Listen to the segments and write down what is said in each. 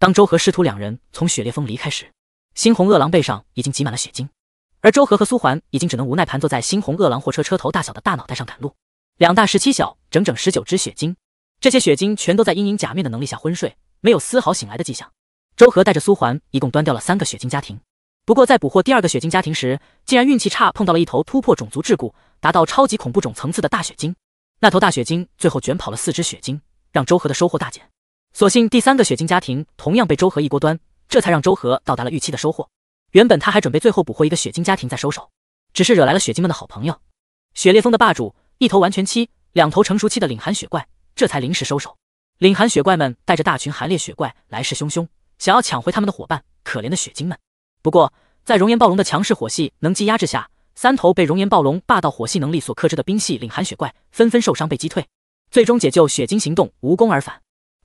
当周和师徒两人从雪裂峰离开时，猩红恶狼背上已经挤满了血晶，而周和和苏环已经只能无奈盘坐在猩红恶狼货车车头大小的大脑袋上赶路。两大十七小，整整十九只血晶，这些血晶全都在阴影假面的能力下昏睡，没有丝毫醒来的迹象。周和带着苏环一共端掉了三个血晶家庭，不过在捕获第二个血晶家庭时，竟然运气差碰到了一头突破种族桎梏，达到超级恐怖种层次的大血晶。那头大血晶最后卷跑了四只血晶，让周和的收获大减。所幸第三个血晶家庭同样被周和一锅端，这才让周和到达了预期的收获。原本他还准备最后捕获一个血晶家庭再收手，只是惹来了血晶们的好朋友——雪裂峰的霸主，一头完全期、两头成熟期的领寒雪怪，这才临时收手。领寒雪怪们带着大群寒裂雪怪来势汹汹，想要抢回他们的伙伴，可怜的雪晶们。不过在熔岩暴龙的强势火系能力压制下，三头被熔岩暴龙霸道火系能力所克制的冰系领寒雪怪纷纷受伤被击退，最终解救雪晶行动无功而返。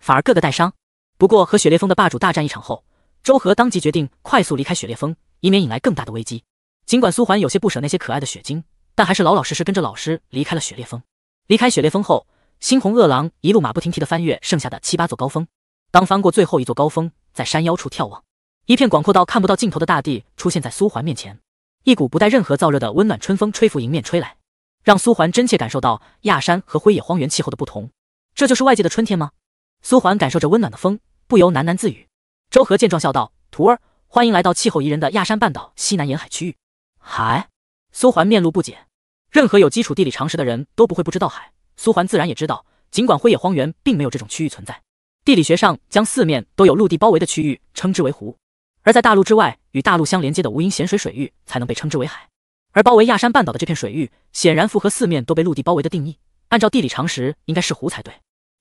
反而个个带伤。不过和雪裂峰的霸主大战一场后，周和当即决定快速离开雪裂峰，以免引来更大的危机。尽管苏环有些不舍那些可爱的雪晶，但还是老老实实跟着老师离开了雪裂峰。离开雪裂峰后，猩红恶狼一路马不停蹄地翻越剩下的七八座高峰。当翻过最后一座高峰，在山腰处眺望，一片广阔到看不到尽头的大地出现在苏环面前。一股不带任何燥热的温暖春风吹拂迎面吹来，让苏环真切感受到亚山和灰野荒原气候的不同。这就是外界的春天吗？苏环感受着温暖的风，不由喃喃自语。周和见状笑道：“徒儿，欢迎来到气候宜人的亚山半岛西南沿海区域。”海。苏环面露不解。任何有基础地理常识的人都不会不知道海。苏环自然也知道，尽管灰野荒原并没有这种区域存在。地理学上，将四面都有陆地包围的区域称之为湖，而在大陆之外与大陆相连接的无垠咸水水域才能被称之为海。而包围亚山半岛的这片水域，显然符合四面都被陆地包围的定义。按照地理常识，应该是湖才对。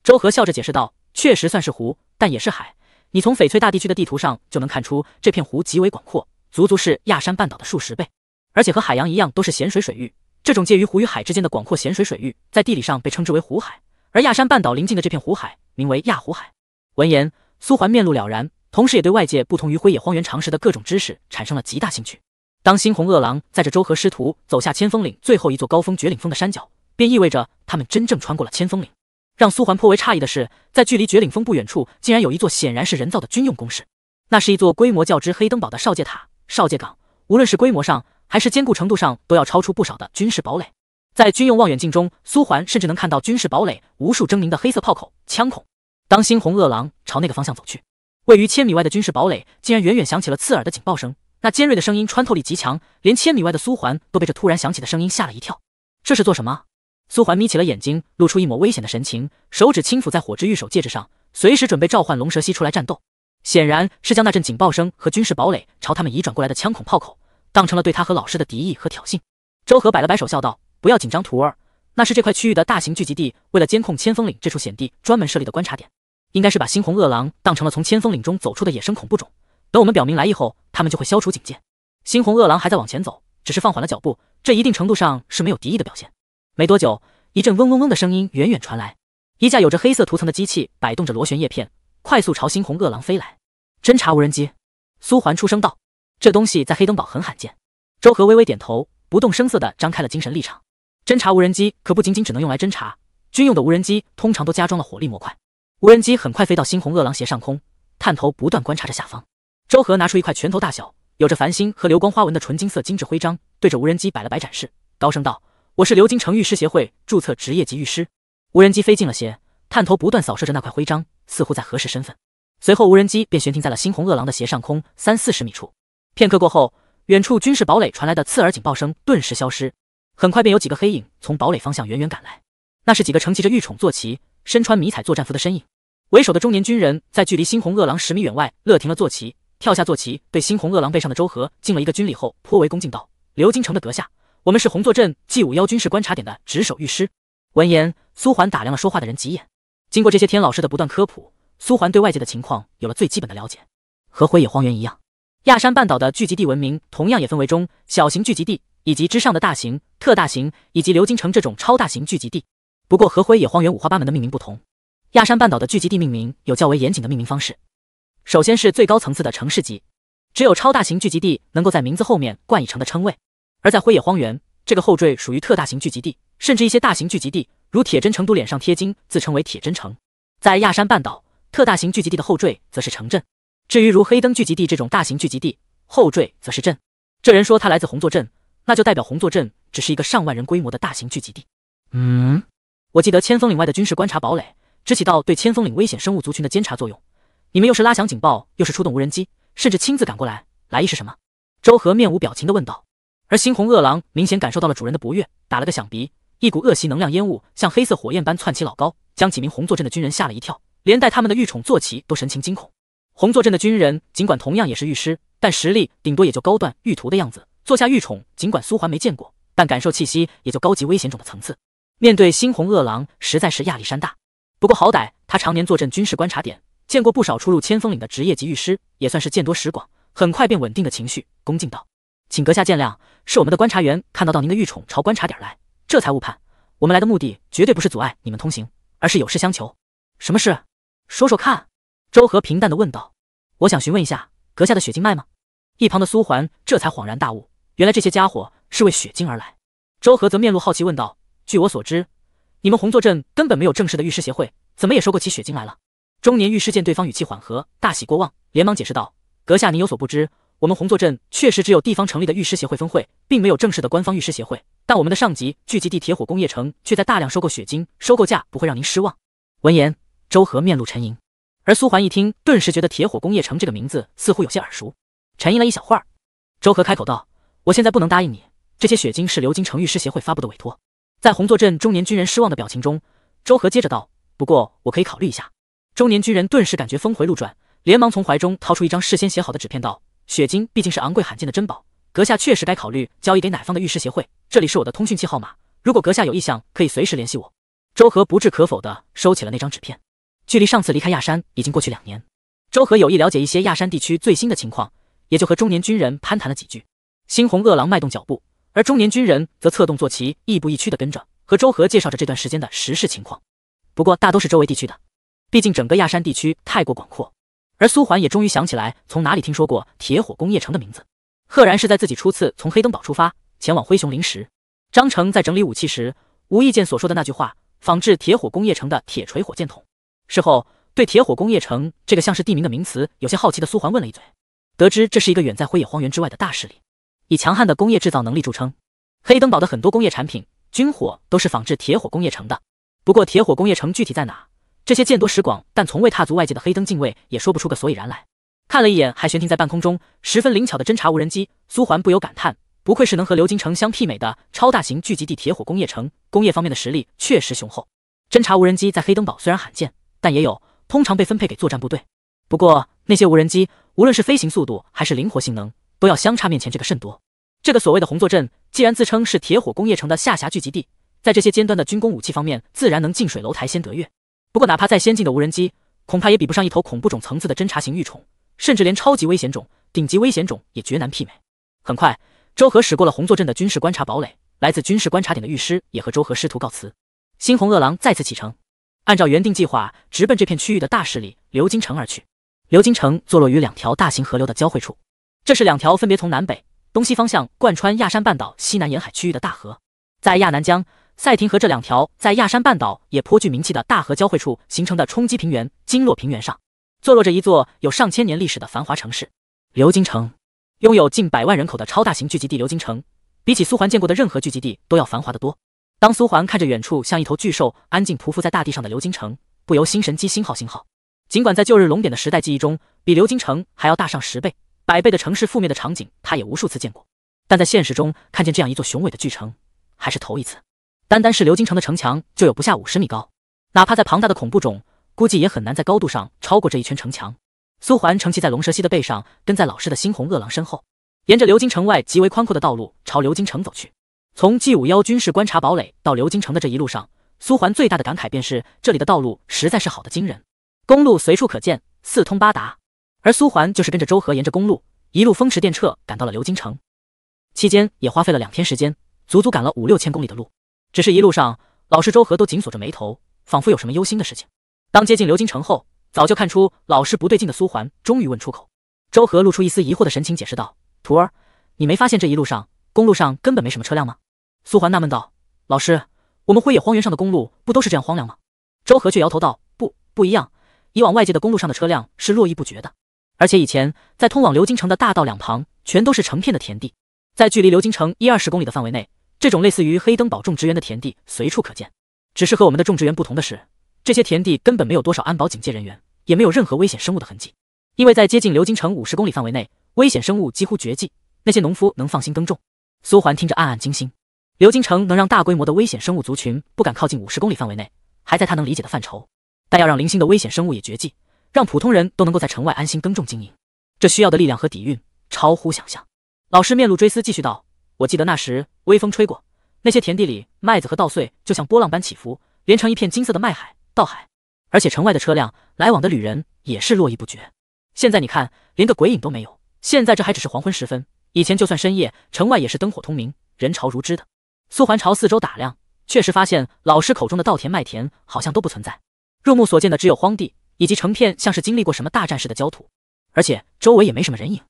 周和笑着解释道。确实算是湖，但也是海。你从翡翠大地区的地图上就能看出，这片湖极为广阔，足足是亚山半岛的数十倍，而且和海洋一样都是咸水水域。这种介于湖与海之间的广阔咸水水域，在地理上被称之为湖海。而亚山半岛临近的这片湖海，名为亚湖海。闻言，苏环面露了然，同时也对外界不同于灰野荒原常识的各种知识产生了极大兴趣。当猩红恶狼载着周和师徒走下千峰岭最后一座高峰绝岭峰的山脚，便意味着他们真正穿过了千峰岭。让苏环颇为诧异的是，在距离绝岭峰不远处，竟然有一座显然是人造的军用工事。那是一座规模较之黑灯堡的少界塔、少界港，无论是规模上还是坚固程度上，都要超出不少的军事堡垒。在军用望远镜中，苏环甚至能看到军事堡垒无数狰狞的黑色炮口、枪孔。当猩红恶狼朝那个方向走去，位于千米外的军事堡垒竟然远远响起了刺耳的警报声。那尖锐的声音穿透力极强，连千米外的苏环都被这突然响起的声音吓了一跳。这是做什么？苏环眯起了眼睛，露出一抹危险的神情，手指轻抚在火之玉手戒指上，随时准备召唤龙蛇蜥出来战斗。显然是将那阵警报声和军事堡垒朝他们移转过来的枪孔炮口，当成了对他和老师的敌意和挑衅。周和摆了摆手，笑道：“不要紧张，徒儿，那是这块区域的大型聚集地，为了监控千峰岭这处险地，专门设立的观察点。应该是把猩红恶狼当成了从千峰岭中走出的野生恐怖种。等我们表明来意后，他们就会消除警戒。”猩红恶狼还在往前走，只是放缓了脚步，这一定程度上是没有敌意的表现。没多久，一阵嗡嗡嗡的声音远远传来，一架有着黑色涂层的机器摆动着螺旋叶片，快速朝猩红恶狼飞来。侦察无人机，苏环出声道：“这东西在黑灯堡很罕见。”周和微微点头，不动声色地张开了精神立场。侦察无人机可不仅仅只能用来侦察，军用的无人机通常都加装了火力模块。无人机很快飞到猩红恶狼斜上空，探头不断观察着下方。周和拿出一块拳头大小、有着繁星和流光花纹的纯金色精致徽章，对着无人机摆了摆展示，高声道。我是流金城御师协会注册职业级御师。无人机飞近了些，探头不断扫射着那块徽章，似乎在核实身份。随后，无人机便悬停在了猩红恶狼的斜上空三四十米处。片刻过后，远处军事堡垒传来的刺耳警报声顿时消失。很快，便有几个黑影从堡垒方向远远赶来。那是几个乘骑着御宠坐骑、身穿迷彩作战服的身影。为首的中年军人在距离猩红恶狼十米远外勒停了坐骑，跳下坐骑，对猩红恶狼背上的周和敬了一个军礼后，颇为恭敬道：“流金城的阁下。”我们是红座镇 G 五幺军事观察点的值守御师。闻言，苏环打量了说话的人几眼。经过这些天老师的不断科普，苏环对外界的情况有了最基本的了解。和灰野荒原一样，亚山半岛的聚集地文明同样也分为中小型聚集地以及之上的大型、特大型以及流金城这种超大型聚集地。不过和灰野荒原五花八门的命名不同，亚山半岛的聚集地命名有较为严谨的命名方式。首先是最高层次的城市级，只有超大型聚集地能够在名字后面冠以城的称谓。而在灰野荒原，这个后缀属于特大型聚集地，甚至一些大型聚集地，如铁真城都脸上贴金，自称为铁真城。在亚山半岛，特大型聚集地的后缀则是城镇。至于如黑灯聚集地这种大型聚集地，后缀则是镇。这人说他来自红座镇，那就代表红座镇只是一个上万人规模的大型聚集地。嗯，我记得千峰岭外的军事观察堡垒只起到对千峰岭危险生物族群的监察作用，你们又是拉响警报，又是出动无人机，甚至亲自赶过来，来意是什么？周和面无表情的问道。而猩红恶狼明显感受到了主人的不悦，打了个响鼻，一股恶习能量烟雾像黑色火焰般窜起老高，将几名红坐镇的军人吓了一跳，连带他们的御宠坐骑都神情惊恐。红坐镇的军人尽管同样也是御师，但实力顶多也就高段御徒的样子。坐下御宠，尽管苏环没见过，但感受气息也就高级危险种的层次。面对猩红恶狼，实在是亚历山大。不过好歹他常年坐镇军事观察点，见过不少出入千峰岭的职业级御师，也算是见多识广，很快便稳定的情绪，恭敬道。请阁下见谅，是我们的观察员看到到您的御宠朝观察点来，这才误判。我们来的目的绝对不是阻碍你们通行，而是有事相求。什么事？说说看。”周和平淡的问道。“我想询问一下阁下的血精卖吗？”一旁的苏环这才恍然大悟，原来这些家伙是为血精而来。周和则面露好奇问道：“据我所知，你们红坐镇根本没有正式的御师协会，怎么也收购起血精来了？”中年御师见对方语气缓和，大喜过望，连忙解释道：“阁下，您有所不知。”我们红座镇确实只有地方成立的御师协会分会，并没有正式的官方御师协会。但我们的上级聚集地铁火工业城却在大量收购雪晶，收购价不会让您失望。闻言，周和面露沉吟，而苏环一听，顿时觉得铁火工业城这个名字似乎有些耳熟，沉吟了一小会儿。周和开口道：“我现在不能答应你，这些雪晶是流金城御师协会发布的委托。”在红座镇中年军人失望的表情中，周和接着道：“不过我可以考虑一下。”中年军人顿时感觉峰回路转，连忙从怀中掏出一张事先写好的纸片，道。雪晶毕竟是昂贵罕见的珍宝，阁下确实该考虑交易给哪方的玉石协会。这里是我的通讯器号码，如果阁下有意向，可以随时联系我。周和不置可否的收起了那张纸片。距离上次离开亚山已经过去两年，周和有意了解一些亚山地区最新的情况，也就和中年军人攀谈了几句。猩红恶狼迈动脚步，而中年军人则策动坐骑，亦步亦趋的跟着，和周和介绍着这段时间的时事情况。不过大都是周围地区的，毕竟整个亚山地区太过广阔。而苏环也终于想起来，从哪里听说过铁火工业城的名字，赫然是在自己初次从黑灯堡出发前往灰熊林时，张成在整理武器时无意间所说的那句话：仿制铁火工业城的铁锤火箭筒。事后，对铁火工业城这个像是地名的名词有些好奇的苏环问了一嘴，得知这是一个远在灰野荒原之外的大势力，以强悍的工业制造能力著称，黑灯堡的很多工业产品、军火都是仿制铁火工业城的。不过，铁火工业城具体在哪？这些见多识广但从未踏足外界的黑灯禁卫也说不出个所以然来。看了一眼还悬停在半空中、十分灵巧的侦察无人机，苏环不由感叹：不愧是能和流金城相媲美的超大型聚集地铁火工业城，工业方面的实力确实雄厚。侦察无人机在黑灯堡虽然罕见，但也有，通常被分配给作战部队。不过那些无人机，无论是飞行速度还是灵活性能，都要相差面前这个甚多。这个所谓的红坐镇，既然自称是铁火工业城的下辖聚集地，在这些尖端的军工武器方面，自然能近水楼台先得月。不过，哪怕再先进的无人机，恐怕也比不上一头恐怖种层次的侦察型御宠，甚至连超级危险种、顶级危险种也绝难媲美。很快，周和驶过了红坐镇的军事观察堡垒，来自军事观察点的御师也和周和师徒告辞。猩红饿狼再次启程，按照原定计划，直奔这片区域的大势力流金城而去。流金城坐落于两条大型河流的交汇处，这是两条分别从南北、东西方向贯穿亚山半岛西南沿海区域的大河，在亚南江。赛廷河这两条在亚山半岛也颇具名气的大河交汇处形成的冲积平原——金洛平原上，坐落着一座有上千年历史的繁华城市——流金城。拥有近百万人口的超大型聚集地流金城，比起苏环见过的任何聚集地都要繁华的多。当苏环看着远处像一头巨兽安静匍匐在大地上的流金城，不由心神激心号星号。尽管在旧日龙点的时代记忆中，比流金城还要大上十倍、百倍的城市覆灭的场景，他也无数次见过，但在现实中看见这样一座雄伟的巨城，还是头一次。单单是流金城的城墙就有不下五十米高，哪怕在庞大的恐怖种，估计也很难在高度上超过这一圈城墙。苏环乘骑在龙蛇蜥的背上，跟在老师的猩红恶狼身后，沿着流金城外极为宽阔的道路朝流金城走去。从 G 五幺军事观察堡垒到流金城的这一路上，苏环最大的感慨便是这里的道路实在是好的惊人，公路随处可见，四通八达。而苏环就是跟着周河沿着公路一路风驰电掣，赶到了流金城，期间也花费了两天时间，足足赶了五六千公里的路。只是，一路上，老师周和都紧锁着眉头，仿佛有什么忧心的事情。当接近流金城后，早就看出老师不对劲的苏环终于问出口。周和露出一丝疑惑的神情，解释道：“徒儿，你没发现这一路上公路上根本没什么车辆吗？”苏环纳闷道：“老师，我们辉野荒原上的公路不都是这样荒凉吗？”周和却摇头道：“不，不一样。以往外界的公路上的车辆是络绎不绝的，而且以前在通往流金城的大道两旁，全都是成片的田地，在距离流金城一二十公里的范围内。”这种类似于黑灯堡种植园的田地随处可见，只是和我们的种植园不同的是，这些田地根本没有多少安保警戒人员，也没有任何危险生物的痕迹。因为在接近流金城五十公里范围内，危险生物几乎绝迹，那些农夫能放心耕种。苏环听着暗暗惊心，流金城能让大规模的危险生物族群不敢靠近五十公里范围内，还在他能理解的范畴。但要让零星的危险生物也绝迹，让普通人都能够在城外安心耕种经营，这需要的力量和底蕴超乎想象。老师面露追思，继续道。我记得那时微风吹过，那些田地里麦子和稻穗就像波浪般起伏，连成一片金色的麦海、稻海。而且城外的车辆来往的旅人也是络绎不绝。现在你看，连个鬼影都没有。现在这还只是黄昏时分，以前就算深夜，城外也是灯火通明、人潮如织的。苏环朝四周打量，确实发现老师口中的稻田、麦田好像都不存在。入目所见的只有荒地，以及成片像是经历过什么大战似的焦土。而且周围也没什么人影，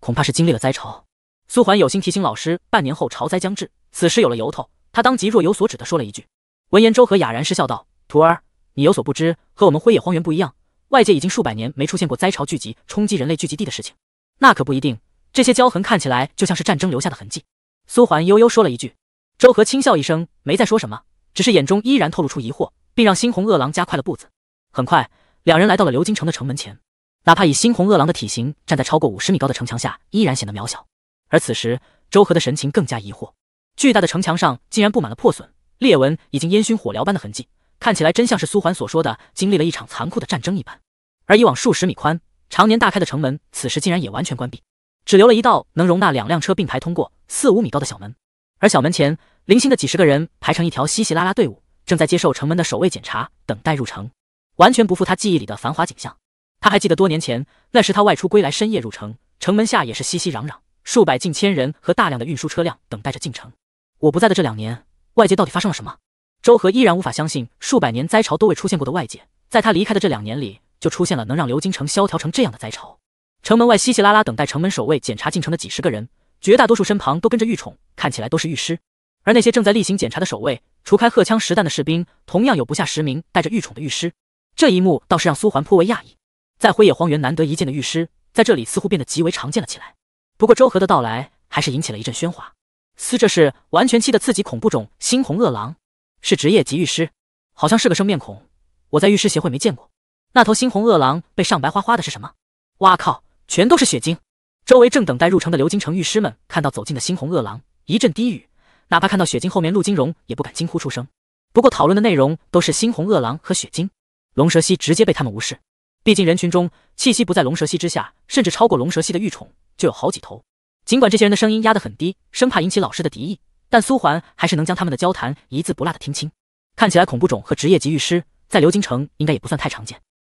恐怕是经历了灾潮。苏环有心提醒老师，半年后潮灾将至，此时有了由头，他当即若有所指的说了一句。闻言，周和哑然失笑道：“徒儿，你有所不知，和我们灰野荒原不一样，外界已经数百年没出现过灾潮聚集冲击人类聚集地的事情。”那可不一定，这些焦痕看起来就像是战争留下的痕迹。”苏环悠悠说了一句。周和轻笑一声，没再说什么，只是眼中依然透露出疑惑，并让猩红恶狼加快了步子。很快，两人来到了流金城的城门前，哪怕以猩红恶狼的体型，站在超过五十米高的城墙下，依然显得渺小。而此时，周和的神情更加疑惑。巨大的城墙上竟然布满了破损裂纹，已经烟熏火燎般的痕迹，看起来真像是苏环所说的经历了一场残酷的战争一般。而以往数十米宽、常年大开的城门，此时竟然也完全关闭，只留了一道能容纳两辆车并排通过四五米高的小门。而小门前，零星的几十个人排成一条稀稀拉拉队伍，正在接受城门的守卫检查，等待入城。完全不负他记忆里的繁华景象。他还记得多年前，那时他外出归来，深夜入城，城门下也是熙熙攘攘。数百近千人和大量的运输车辆等待着进城。我不在的这两年，外界到底发生了什么？周和依然无法相信，数百年灾潮都未出现过的外界，在他离开的这两年里，就出现了能让鎏金城萧条成这样的灾潮。城门外稀稀拉拉等待城门守卫检查进城的几十个人，绝大多数身旁都跟着御宠，看起来都是御师。而那些正在例行检查的守卫，除开荷枪实弹的士兵，同样有不下十名带着御宠的御师。这一幕倒是让苏环颇为讶异，在灰野荒原难得一见的御师，在这里似乎变得极为常见了起来。不过周和的到来还是引起了一阵喧哗。嘶，这是完全期的刺激恐怖种猩红恶狼，是职业级御师，好像是个生面孔，我在御师协会没见过。那头猩红恶狼被上白花花的是什么？哇靠，全都是血晶！周围正等待入城的鎏金城御师们看到走近的猩红恶狼，一阵低语，哪怕看到血晶后面陆金荣也不敢惊呼出声。不过讨论的内容都是猩红恶狼和血晶，龙蛇溪直接被他们无视。毕竟人群中气息不在龙蛇蜥之下，甚至超过龙蛇蜥的御宠就有好几头。尽管这些人的声音压得很低，生怕引起老师的敌意，但苏环还是能将他们的交谈一字不落的听清。看起来恐怖种和职业级御师在流金城应该也不算太常见。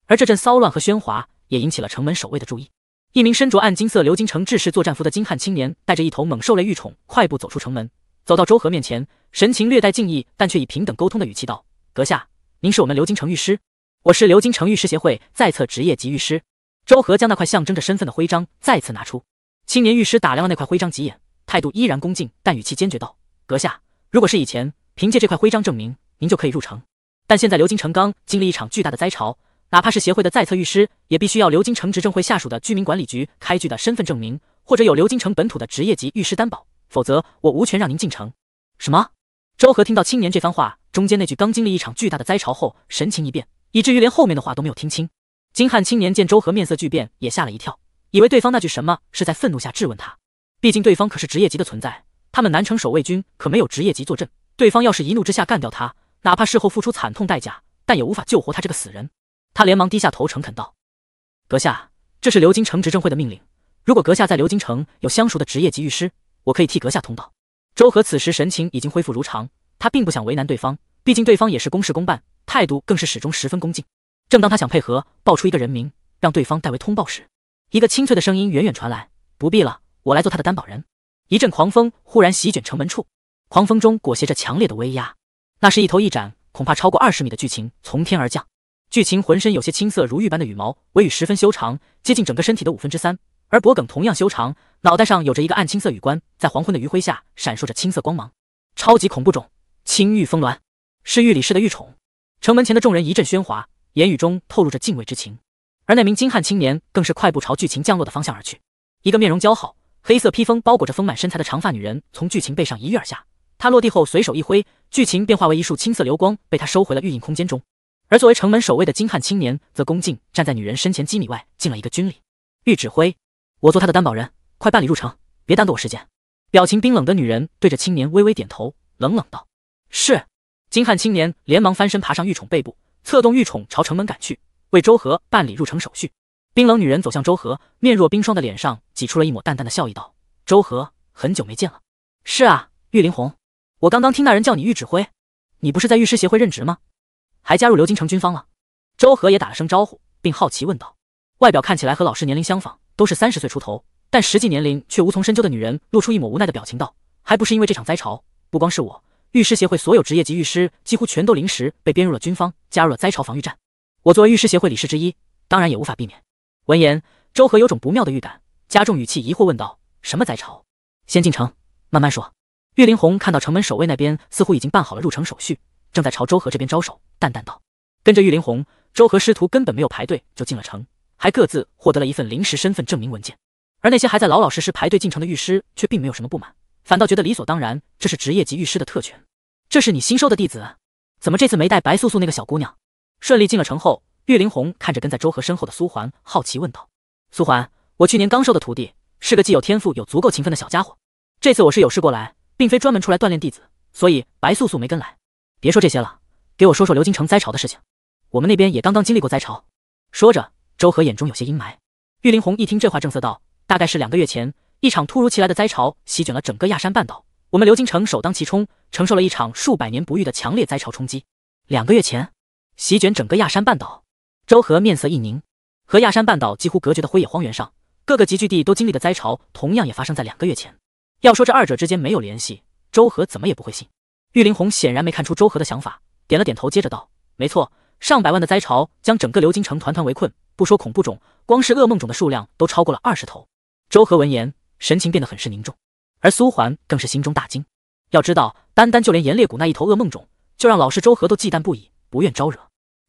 而这阵骚乱和喧哗也引起了城门守卫的注意。一名身着暗金色鎏金城制式作战服的精悍青年，带着一头猛兽类御宠，快步走出城门，走到周和面前，神情略带敬意，但却以平等沟通的语气道：“阁下，您是我们流金城御师。”我是流金城御师协会在册职业级御师周和，将那块象征着身份的徽章再次拿出。青年御师打量了那块徽章几眼，态度依然恭敬，但语气坚决道：“阁下，如果是以前，凭借这块徽章证明，您就可以入城。但现在流金城刚经历一场巨大的灾潮，哪怕是协会的在册御师，也必须要流金城执政会下属的居民管理局开具的身份证明，或者有流金城本土的职业级御师担保，否则我无权让您进城。”什么？周和听到青年这番话中间那句“刚经历一场巨大的灾潮”后，神情一变。以至于连后面的话都没有听清。金汉青年见周和面色巨变，也吓了一跳，以为对方那句什么是在愤怒下质问他。毕竟对方可是职业级的存在，他们南城守卫军可没有职业级坐镇，对方要是一怒之下干掉他，哪怕事后付出惨痛代价，但也无法救活他这个死人。他连忙低下头，诚恳道：“阁下，这是流金城执政会的命令。如果阁下在流金城有相熟的职业级御师，我可以替阁下通报。”周和此时神情已经恢复如常，他并不想为难对方，毕竟对方也是公事公办。态度更是始终十分恭敬。正当他想配合报出一个人名，让对方代为通报时，一个清脆的声音远远传来：“不必了，我来做他的担保人。”一阵狂风忽然席卷城门处，狂风中裹挟着强烈的威压。那是一头一展恐怕超过二十米的巨禽从天而降，巨禽浑身有些青色如玉般的羽毛，尾羽十分修长，接近整个身体的五分之三，而脖颈同样修长，脑袋上有着一个暗青色羽冠，在黄昏的余晖下闪烁着青色光芒。超级恐怖种青玉峰鸾，是玉里氏的玉宠。城门前的众人一阵喧哗，言语中透露着敬畏之情。而那名金汉青年更是快步朝剧情降落的方向而去。一个面容姣好、黑色披风包裹着丰满身材的长发女人从剧情背上一跃而下。她落地后随手一挥，剧情便化为一束青色流光，被她收回了玉印空间中。而作为城门守卫的金汉青年则恭敬站在女人身前几米外，敬了一个军礼。玉指挥，我做他的担保人，快办理入城，别耽搁我时间。表情冰冷的女人对着青年微微点头，冷冷道：“是。”金汉青年连忙翻身爬上御宠背部，策动御宠朝城门赶去，为周和办理入城手续。冰冷女人走向周和，面若冰霜的脸上挤出了一抹淡淡的笑意，道：“周和，很久没见了。”“是啊，玉玲红，我刚刚听那人叫你御指挥，你不是在御师协会任职吗？还加入流金城军方了？”周和也打了声招呼，并好奇问道：“外表看起来和老师年龄相仿，都是三十岁出头，但实际年龄却无从深究的女人，露出一抹无奈的表情，道：‘还不是因为这场灾潮，不光是我。’”律师协会所有职业级律师几乎全都临时被编入了军方，加入了灾潮防御战。我作为律师协会理事之一，当然也无法避免。闻言，周和有种不妙的预感，加重语气疑惑问道：“什么灾潮？先进城，慢慢说。”玉灵红看到城门守卫那边似乎已经办好了入城手续，正在朝周和这边招手，淡淡道：“跟着玉灵红。”周和师徒根本没有排队就进了城，还各自获得了一份临时身份证明文件。而那些还在老老实实排队进城的律师，却并没有什么不满。反倒觉得理所当然，这是职业级御师的特权。这是你新收的弟子，怎么这次没带白素素那个小姑娘？顺利进了城后，玉灵红看着跟在周和身后的苏环，好奇问道：“苏环，我去年刚收的徒弟是个既有天赋又足够勤奋的小家伙。这次我是有事过来，并非专门出来锻炼弟子，所以白素素没跟来。别说这些了，给我说说流金城灾潮的事情。我们那边也刚刚经历过灾潮。”说着，周和眼中有些阴霾。玉灵红一听这话，正色道：“大概是两个月前。”一场突如其来的灾潮席卷了整个亚山半岛，我们流金城首当其冲，承受了一场数百年不遇的强烈灾潮冲击。两个月前，席卷整个亚山半岛，周和面色一凝。和亚山半岛几乎隔绝的灰野荒原上，各个集聚地都经历的灾潮，同样也发生在两个月前。要说这二者之间没有联系，周和怎么也不会信。玉玲红显然没看出周和的想法，点了点头，接着道：“没错，上百万的灾潮将整个流金城团团围困，不说恐怖种，光是噩梦种的数量都超过了二十头。”周和闻言。神情变得很是凝重，而苏环更是心中大惊。要知道，单单就连炎烈谷那一头噩梦种，就让老师周和都忌惮不已，不愿招惹。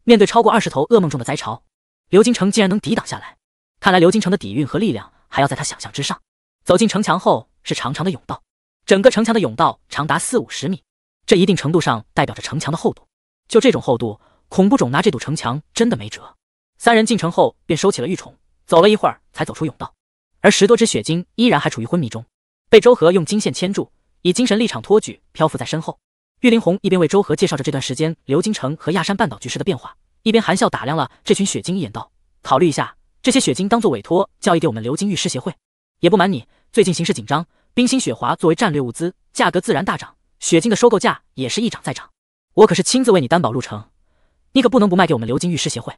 面对超过二十头噩梦种的灾潮，刘金城竟然能抵挡下来，看来刘金城的底蕴和力量还要在他想象之上。走进城墙后，是长长的甬道，整个城墙的甬道长达四五十米，这一定程度上代表着城墙的厚度。就这种厚度，恐怖种拿这堵城墙真的没辙。三人进城后便收起了玉宠，走了一会儿才走出甬道。而十多只雪晶依然还处于昏迷中，被周和用金线牵住，以精神立场托举，漂浮在身后。玉林红一边为周和介绍着这段时间鎏金城和亚山半岛局势的变化，一边含笑打量了这群雪晶一眼，道：“考虑一下，这些雪晶当做委托，交易给我们流金玉石协会。也不瞒你，最近形势紧张，冰心雪华作为战略物资，价格自然大涨，雪晶的收购价也是一涨再涨。我可是亲自为你担保入城，你可不能不卖给我们流金玉石协会。”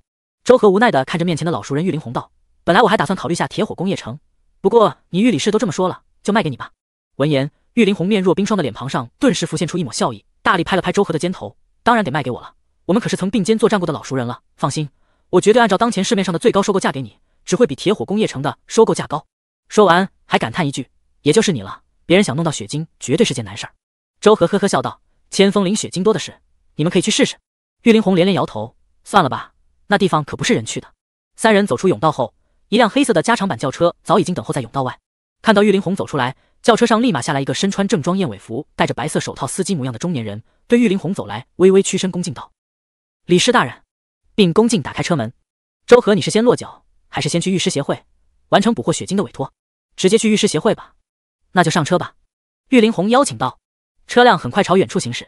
周和无奈地看着面前的老熟人玉林红道：“本来我还打算考虑下铁火工业城。”不过你御里氏都这么说了，就卖给你吧。闻言，玉林红面若冰霜的脸庞上顿时浮现出一抹笑意，大力拍了拍周和的肩头：“当然得卖给我了，我们可是曾并肩作战过的老熟人了。放心，我绝对按照当前市面上的最高收购价给你，只会比铁火工业城的收购价高。”说完，还感叹一句：“也就是你了，别人想弄到雪晶绝对是件难事儿。”周和呵呵笑道：“千峰岭雪晶多的是，你们可以去试试。”玉林红连连摇头：“算了吧，那地方可不是人去的。”三人走出甬道后。一辆黑色的加长版轿车早已经等候在甬道外，看到玉林红走出来，轿车上立马下来一个身穿正装燕尾服、戴着白色手套司机模样的中年人，对玉林红走来微微屈身恭敬道：“李师大人。”并恭敬打开车门。周和，你是先落脚，还是先去御师协会完成捕获雪晶的委托？直接去御师协会吧。那就上车吧。玉林红邀请道。车辆很快朝远处行驶。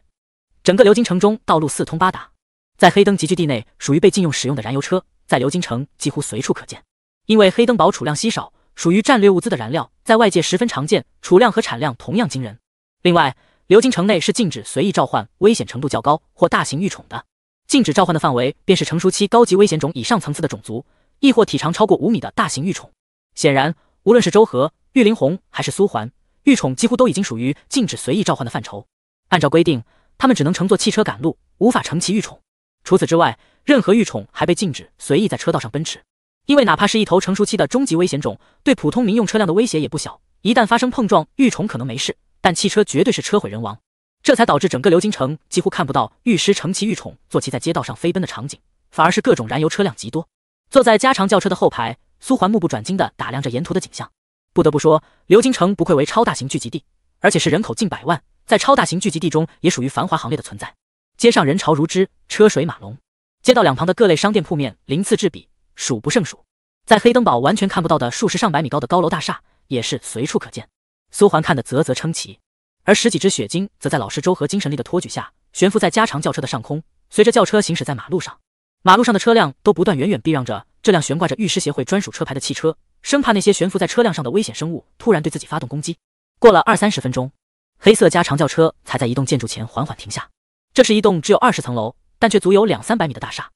整个流金城中道路四通八达，在黑灯集聚地内属于被禁用使用的燃油车，在流金城几乎随处可见。因为黑灯堡储量稀少，属于战略物资的燃料，在外界十分常见，储量和产量同样惊人。另外，流金城内是禁止随意召唤，危险程度较高或大型御宠的。禁止召唤的范围便是成熟期高级危险种以上层次的种族，亦或体长超过五米的大型御宠。显然，无论是周和玉灵红还是苏环御宠，几乎都已经属于禁止随意召唤的范畴。按照规定，他们只能乘坐汽车赶路，无法乘骑御宠。除此之外，任何御宠还被禁止随意在车道上奔驰。因为哪怕是一头成熟期的终极危险种，对普通民用车辆的威胁也不小。一旦发生碰撞，御宠可能没事，但汽车绝对是车毁人亡。这才导致整个流金城几乎看不到御师乘骑御宠坐骑在街道上飞奔的场景，反而是各种燃油车辆极多。坐在加长轿车的后排，苏环目不转睛地打量着沿途的景象。不得不说，流金城不愧为超大型聚集地，而且是人口近百万，在超大型聚集地中也属于繁华行列的存在。街上人潮如织，车水马龙，街道两旁的各类商店铺面鳞次栉比。数不胜数，在黑登堡完全看不到的数十上百米高的高楼大厦也是随处可见。苏环看得啧啧称奇，而十几只雪晶则在老师周和精神力的托举下，悬浮在加长轿车的上空，随着轿车行驶在马路上。马路上的车辆都不断远远避让着这辆悬挂着律师协会专属车牌的汽车，生怕那些悬浮在车辆上的危险生物突然对自己发动攻击。过了二三十分钟，黑色加长轿车才在一栋建筑前缓缓停下。这是一栋只有二十层楼，但却足有两三百米的大厦。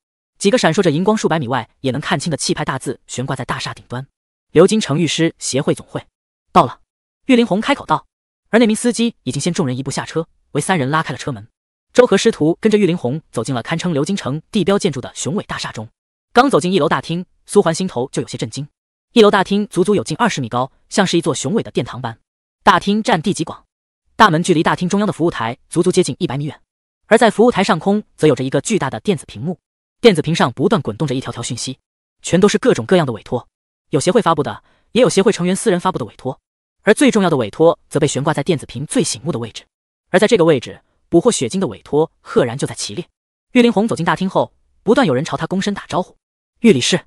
几个闪烁着荧光、数百米外也能看清的气派大字悬挂在大厦顶端，鎏金城御师协会总会，到了。玉林红开口道，而那名司机已经先众人一步下车，为三人拉开了车门。周和师徒跟着玉林红走进了堪称鎏金城地标建筑的雄伟大厦中。刚走进一楼大厅，苏环心头就有些震惊。一楼大厅足足有近二十米高，像是一座雄伟的殿堂般。大厅占地极广，大门距离大厅中央的服务台足足接近一百米远，而在服务台上空则有着一个巨大的电子屏幕。电子屏上不断滚动着一条条讯息，全都是各种各样的委托，有协会发布的，也有协会成员私人发布的委托。而最重要的委托则被悬挂在电子屏最醒目的位置。而在这个位置，捕获血晶的委托赫然就在其列。玉玲红走进大厅后，不断有人朝她躬身打招呼：“玉理事，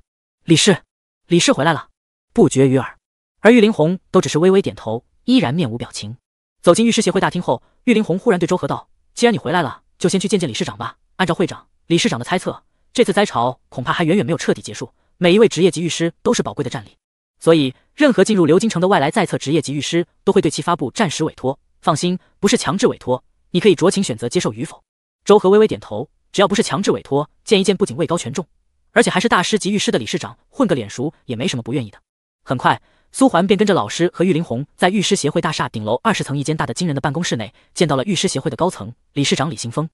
理事，理事回来了！”不绝于耳。而玉玲红都只是微微点头，依然面无表情。走进御石协会大厅后，玉玲红忽然对周和道：“既然你回来了，就先去见见理事长吧。按照会长、理事长的猜测。”这次灾潮恐怕还远远没有彻底结束，每一位职业级御师都是宝贵的战力，所以任何进入鎏金城的外来在册职业级御师都会对其发布战时委托。放心，不是强制委托，你可以酌情选择接受与否。周和微微点头，只要不是强制委托，见一见不仅位高权重，而且还是大师级御师的理事长，混个脸熟也没什么不愿意的。很快，苏环便跟着老师和玉林红在御师协会大厦顶楼二十层一间大的惊人的办公室内见到了御师协会的高层理事长李行风。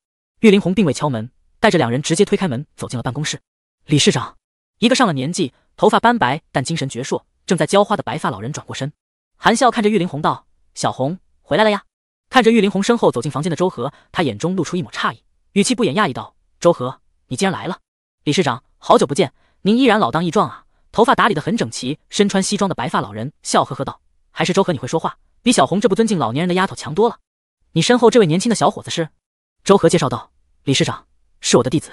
玉林红并未敲门。带着两人直接推开门走进了办公室。李市长，一个上了年纪、头发斑白但精神矍铄、正在浇花的白发老人转过身，含笑看着玉玲红道：“小红回来了呀。”看着玉玲红身后走进房间的周和，他眼中露出一抹诧异，语气不掩讶异道：“周和，你竟然来了！李市长，好久不见，您依然老当益壮啊，头发打理得很整齐，身穿西装的白发老人笑呵呵道：‘还是周和你会说话，比小红这不尊敬老年人的丫头强多了。’你身后这位年轻的小伙子是？”周和介绍道：“李市长。”是我的弟子，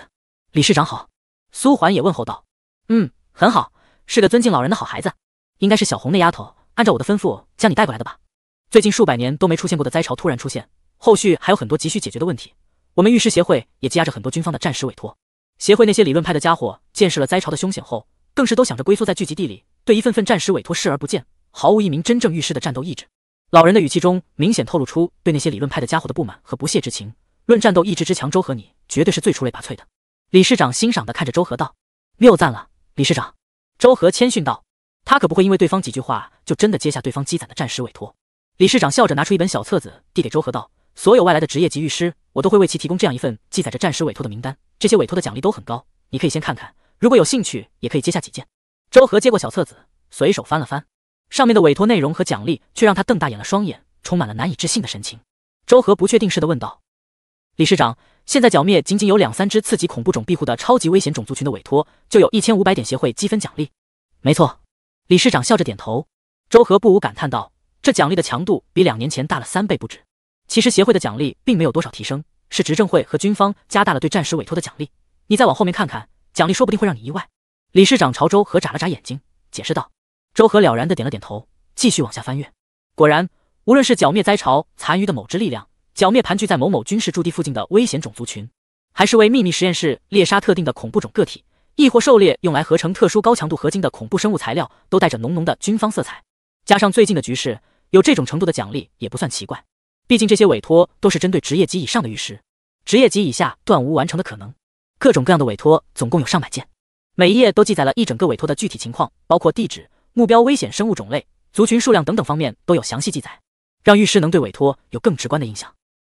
李市长好。苏环也问候道：“嗯，很好，是个尊敬老人的好孩子。应该是小红那丫头按照我的吩咐将你带过来的吧？最近数百年都没出现过的灾潮突然出现，后续还有很多急需解决的问题。我们御师协会也积压着很多军方的战时委托。协会那些理论派的家伙见识了灾潮的凶险后，更是都想着龟缩在聚集地里，对一份份战时委托视而不见，毫无一名真正御师的战斗意志。”老人的语气中明显透露出对那些理论派的家伙的不满和不屑之情。论战斗意志之强，周和你。绝对是最出类拔萃的。理事长欣赏的看着周和道：“谬赞了，理事长。”周和谦逊道：“他可不会因为对方几句话就真的接下对方积攒的战时委托。”理事长笑着拿出一本小册子递给周和道：“所有外来的职业级御师，我都会为其提供这样一份记载着战时委托的名单。这些委托的奖励都很高，你可以先看看，如果有兴趣，也可以接下几件。”周和接过小册子，随手翻了翻，上面的委托内容和奖励却让他瞪大眼了，双眼充满了难以置信的神情。周和不确定似的问道。理事长，现在剿灭仅仅有两三只次级恐怖种庇护的超级危险种族群的委托，就有一千五百点协会积分奖励。没错，理事长笑着点头。周和不无感叹道：“这奖励的强度比两年前大了三倍不止。其实协会的奖励并没有多少提升，是执政会和军方加大了对战时委托的奖励。你再往后面看看，奖励说不定会让你意外。”理事长朝周和眨了眨眼睛，解释道。周和了然的点了点头，继续往下翻阅。果然，无论是剿灭灾巢残余的某支力量。剿灭盘踞在某某军事驻地附近的危险种族群，还是为秘密实验室猎杀特定的恐怖种个体，亦或狩猎用来合成特殊高强度合金的恐怖生物材料，都带着浓浓的军方色彩。加上最近的局势，有这种程度的奖励也不算奇怪。毕竟这些委托都是针对职业级以上的律师，职业级以下断无完成的可能。各种各样的委托总共有上百件，每一页都记载了一整个委托的具体情况，包括地址、目标、危险生物种类、族群数量等等方面都有详细记载，让律师能对委托有更直观的印象。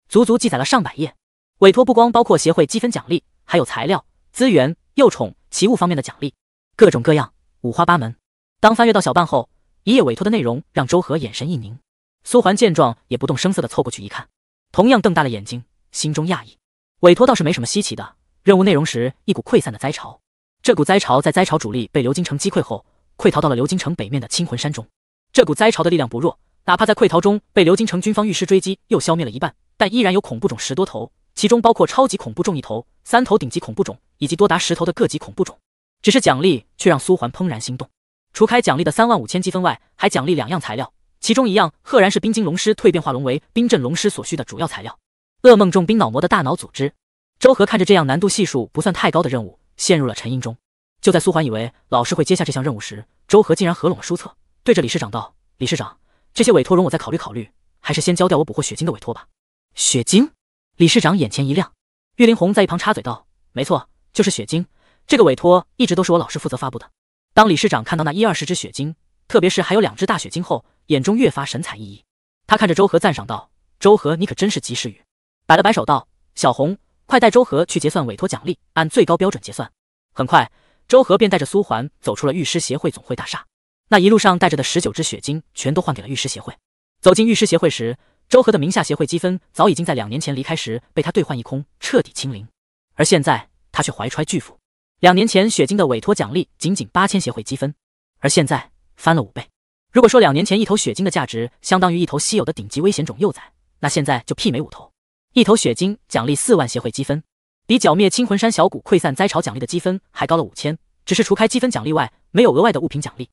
足足记载了上百页，委托不光包括协会积分奖励，还有材料、资源、幼宠、奇物方面的奖励，各种各样，五花八门。当翻阅到小半后，一页委托的内容让周和眼神一凝。苏环见状，也不动声色地凑过去一看，同样瞪大了眼睛，心中讶异。委托倒是没什么稀奇的，任务内容是：一股溃散的灾潮。这股灾潮在灾潮主力被流金城击溃后，溃逃到了流金城北面的青魂山中。这股灾潮的力量不弱。哪怕在溃逃中被流金城军方御师追击，又消灭了一半，但依然有恐怖种十多头，其中包括超级恐怖种一头、三头顶级恐怖种，以及多达十头的各级恐怖种。只是奖励却让苏环怦然心动，除开奖励的三万五千积分外，还奖励两样材料，其中一样赫然是冰晶龙师蜕变化龙为冰镇龙师所需的主要材料——噩梦中冰脑膜的大脑组织。周和看着这样难度系数不算太高的任务，陷入了沉吟中。就在苏环以为老师会接下这项任务时，周和竟然合拢了书册，对着理事长道：“理事长。”这些委托容我再考虑考虑，还是先交掉我捕获雪晶的委托吧。雪晶，理事长眼前一亮。玉灵红在一旁插嘴道：“没错，就是雪晶。这个委托一直都是我老师负责发布的。”当理事长看到那一二十只雪晶，特别是还有两只大雪晶后，眼中越发神采奕奕。他看着周和赞赏道：“周和，你可真是及时雨。”摆了摆手道：“小红，快带周和去结算委托奖励，按最高标准结算。”很快，周和便带着苏环走出了御师协会总会大厦。那一路上带着的十九只血晶，全都换给了玉石协会。走进玉石协会时，周和的名下协会积分早已经在两年前离开时被他兑换一空，彻底清零。而现在他却怀揣巨富。两年前血晶的委托奖励仅仅八千协会积分，而现在翻了五倍。如果说两年前一头血晶的价值相当于一头稀有的顶级危险种幼崽，那现在就媲美五头。一头血晶奖励四万协会积分，比剿灭青魂山小谷溃散灾潮奖励的积分还高了五千。只是除开积分奖励外，没有额外的物品奖励。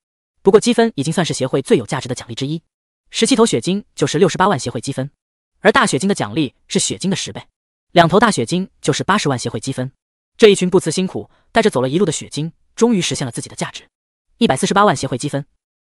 不过积分已经算是协会最有价值的奖励之一，十七头血晶就是六十八万协会积分，而大血晶的奖励是血晶的十倍，两头大血晶就是八十万协会积分。这一群不辞辛苦，带着走了一路的血晶，终于实现了自己的价值，一百四十八万协会积分。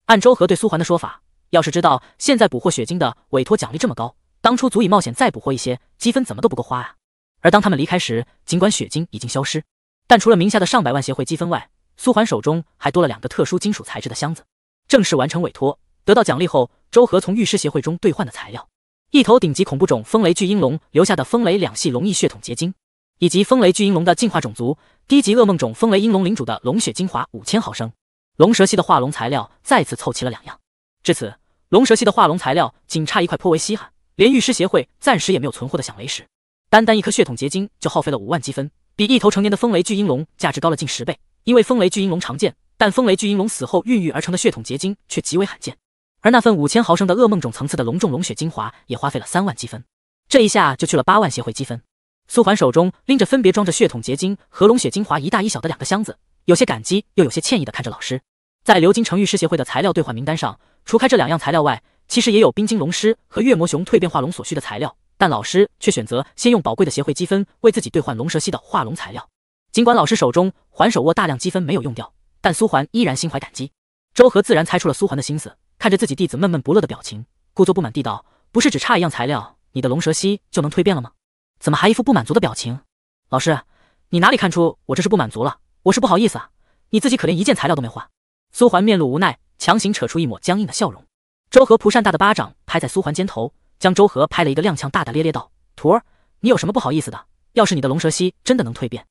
按周和对苏环的说法，要是知道现在捕获血晶的委托奖励这么高，当初足以冒险再捕获一些积分，怎么都不够花啊。而当他们离开时，尽管血晶已经消失，但除了名下的上百万协会积分外，苏环手中还多了两个特殊金属材质的箱子。正式完成委托，得到奖励后，周和从御师协会中兑换的材料：一头顶级恐怖种风雷巨鹰龙留下的风雷两系龙翼血统结晶，以及风雷巨鹰龙的进化种族低级噩梦种风雷鹰龙领主的龙血精华五千毫升。龙蛇系的化龙材料再次凑齐了两样，至此，龙蛇系的化龙材料仅差一块颇为稀罕、连御师协会暂时也没有存货的响雷石。单单一颗血统结晶就耗费了五万积分，比一头成年的风雷巨鹰龙价值高了近十倍。因为风雷巨婴龙常见，但风雷巨婴龙死后孕育而成的血统结晶却极为罕见，而那份五千毫升的噩梦种层次的龙重龙血精华也花费了三万积分，这一下就去了八万协会积分。苏环手中拎着分别装着血统结晶和龙血精华一大一小的两个箱子，有些感激又有些歉意的看着老师。在流金城御师协会的材料兑换名单上，除开这两样材料外，其实也有冰晶龙狮和月魔熊蜕变化龙所需的材料，但老师却选择先用宝贵的协会积分为自己兑换龙蛇系的化龙材料。尽管老师手中还手握大量积分没有用掉，但苏环依然心怀感激。周和自然猜出了苏环的心思，看着自己弟子闷闷不乐的表情，故作不满地道：“不是只差一样材料，你的龙蛇蜥就能蜕变了吗？怎么还一副不满足的表情？”老师，你哪里看出我这是不满足了？我是不好意思啊！你自己可连一件材料都没换。苏环面露无奈，强行扯出一抹僵硬的笑容。周和蒲扇大的巴掌拍在苏环肩头，将周和拍了一个踉跄，大大咧咧道：“徒儿，你有什么不好意思的？要是你的龙蛇蜥真的能蜕变……”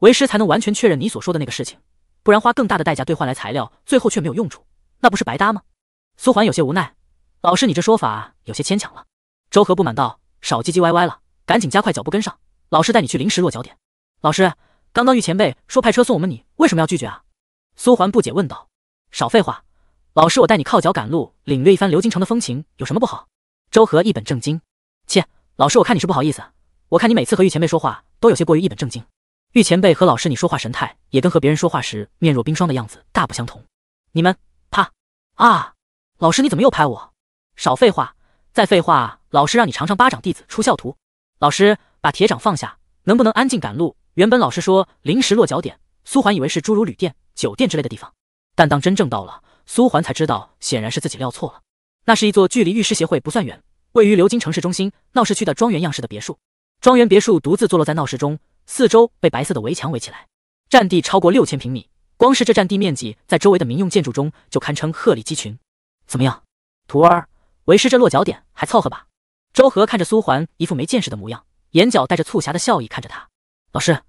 为师才能完全确认你所说的那个事情，不然花更大的代价兑换来材料，最后却没有用处，那不是白搭吗？苏环有些无奈，老师你这说法有些牵强了。周和不满道，少唧唧歪歪了，赶紧加快脚步跟上，老师带你去临时落脚点。老师，刚刚玉前辈说派车送我们，你为什么要拒绝啊？苏环不解问道。少废话，老师我带你靠脚赶路，领略一番流金城的风情有什么不好？周和一本正经。切，老师我看你是不好意思，我看你每次和玉前辈说话都有些过于一本正经。玉前辈和老师，你说话神态也跟和别人说话时面若冰霜的样子大不相同。你们啪啊！老师，你怎么又拍我？少废话！再废话，老师让你尝尝巴掌弟子出校图。老师，把铁掌放下，能不能安静赶路？原本老师说临时落脚点，苏环以为是诸如旅店、酒店之类的地方，但当真正到了，苏环才知道，显然是自己料错了。那是一座距离玉师协会不算远、位于流金城市中心闹市区的庄园样式的别墅。庄园别墅独自坐落在闹市中。四周被白色的围墙围起来，占地超过六千平米。光是这占地面积，在周围的民用建筑中就堪称鹤立鸡群。怎么样，徒儿，为师这落脚点还凑合吧？周和看着苏环一副没见识的模样，眼角带着促狭的笑意看着他。老师，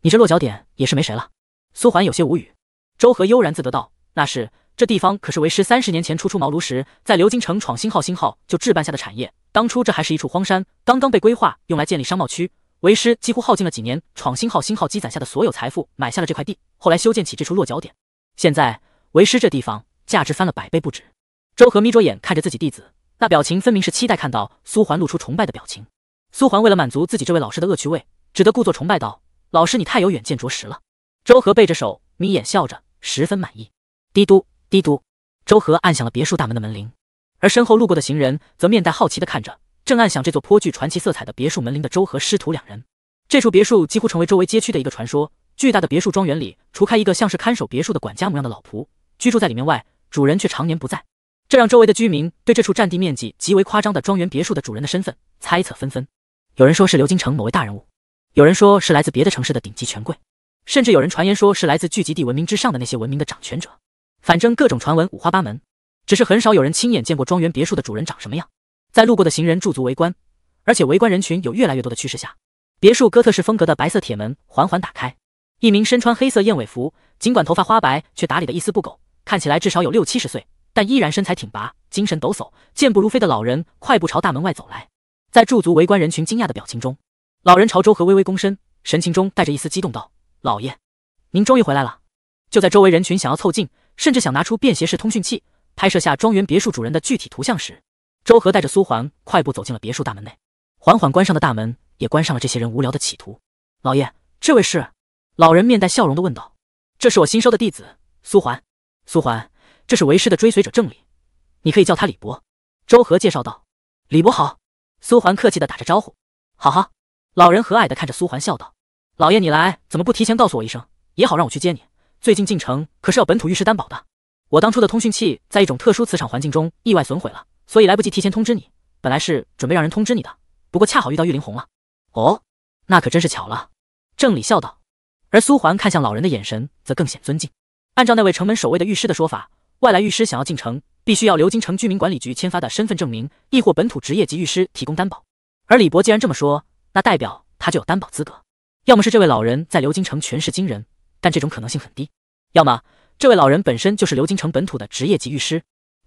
你这落脚点也是没谁了。苏环有些无语。周和悠然自得道：“那是，这地方可是为师三十年前初出茅庐时，在流金城闯星号星号就置办下的产业。当初这还是一处荒山，刚刚被规划用来建立商贸区。”为师几乎耗尽了几年闯星号星号积攒下的所有财富，买下了这块地，后来修建起这处落脚点。现在为师这地方价值翻了百倍不止。周和眯着眼看着自己弟子，那表情分明是期待看到苏环露出崇拜的表情。苏环为了满足自己这位老师的恶趣味，只得故作崇拜道：“老师你太有远见卓识了。”周和背着手，眯眼笑着，十分满意。滴嘟滴嘟，周和按响了别墅大门的门铃，而身后路过的行人则面带好奇的看着。正暗想这座颇具传奇色彩的别墅门铃的周和师徒两人，这处别墅几乎成为周围街区的一个传说。巨大的别墅庄园里，除开一个像是看守别墅的管家模样的老仆居住在里面外，主人却常年不在，这让周围的居民对这处占地面积极为夸张的庄园别墅的主人的身份猜测纷纷。有人说是流金城某位大人物，有人说是来自别的城市的顶级权贵，甚至有人传言说是来自聚集地文明之上的那些文明的掌权者。反正各种传闻五花八门，只是很少有人亲眼见过庄园别墅的主人长什么样。在路过的行人驻足围观，而且围观人群有越来越多的趋势下，别墅哥特式风格的白色铁门缓缓打开，一名身穿黑色燕尾服，尽管头发花白，却打理的一丝不苟，看起来至少有六七十岁，但依然身材挺拔，精神抖擞，健步如飞的老人快步朝大门外走来。在驻足围观人群惊讶的表情中，老人朝周和微微躬身，神情中带着一丝激动道：“老爷，您终于回来了。”就在周围人群想要凑近，甚至想拿出便携式通讯器拍摄下庄园别墅主人的具体图像时，周和带着苏环快步走进了别墅大门内，缓缓关上的大门也关上了这些人无聊的企图。老爷，这位是？老人面带笑容的问道：“这是我新收的弟子苏环。”苏环，这是为师的追随者郑礼，你可以叫他李伯。”周和介绍道。“李伯好。”苏环客气的打着招呼。“好好。”老人和蔼的看着苏环笑道：“老爷，你来怎么不提前告诉我一声，也好让我去接你。最近进城可是要本土御师担保的。我当初的通讯器在一种特殊磁场环境中意外损毁了。”所以来不及提前通知你，本来是准备让人通知你的，不过恰好遇到玉玲红了。哦，那可真是巧了。郑理笑道。而苏环看向老人的眼神则更显尊敬。按照那位城门守卫的御师的说法，外来御师想要进城，必须要流金城居民管理局签发的身份证明，亦或本土职业级御师提供担保。而李博既然这么说，那代表他就有担保资格。要么是这位老人在流金城权势惊人，但这种可能性很低；要么这位老人本身就是流金城本土的职业级御师。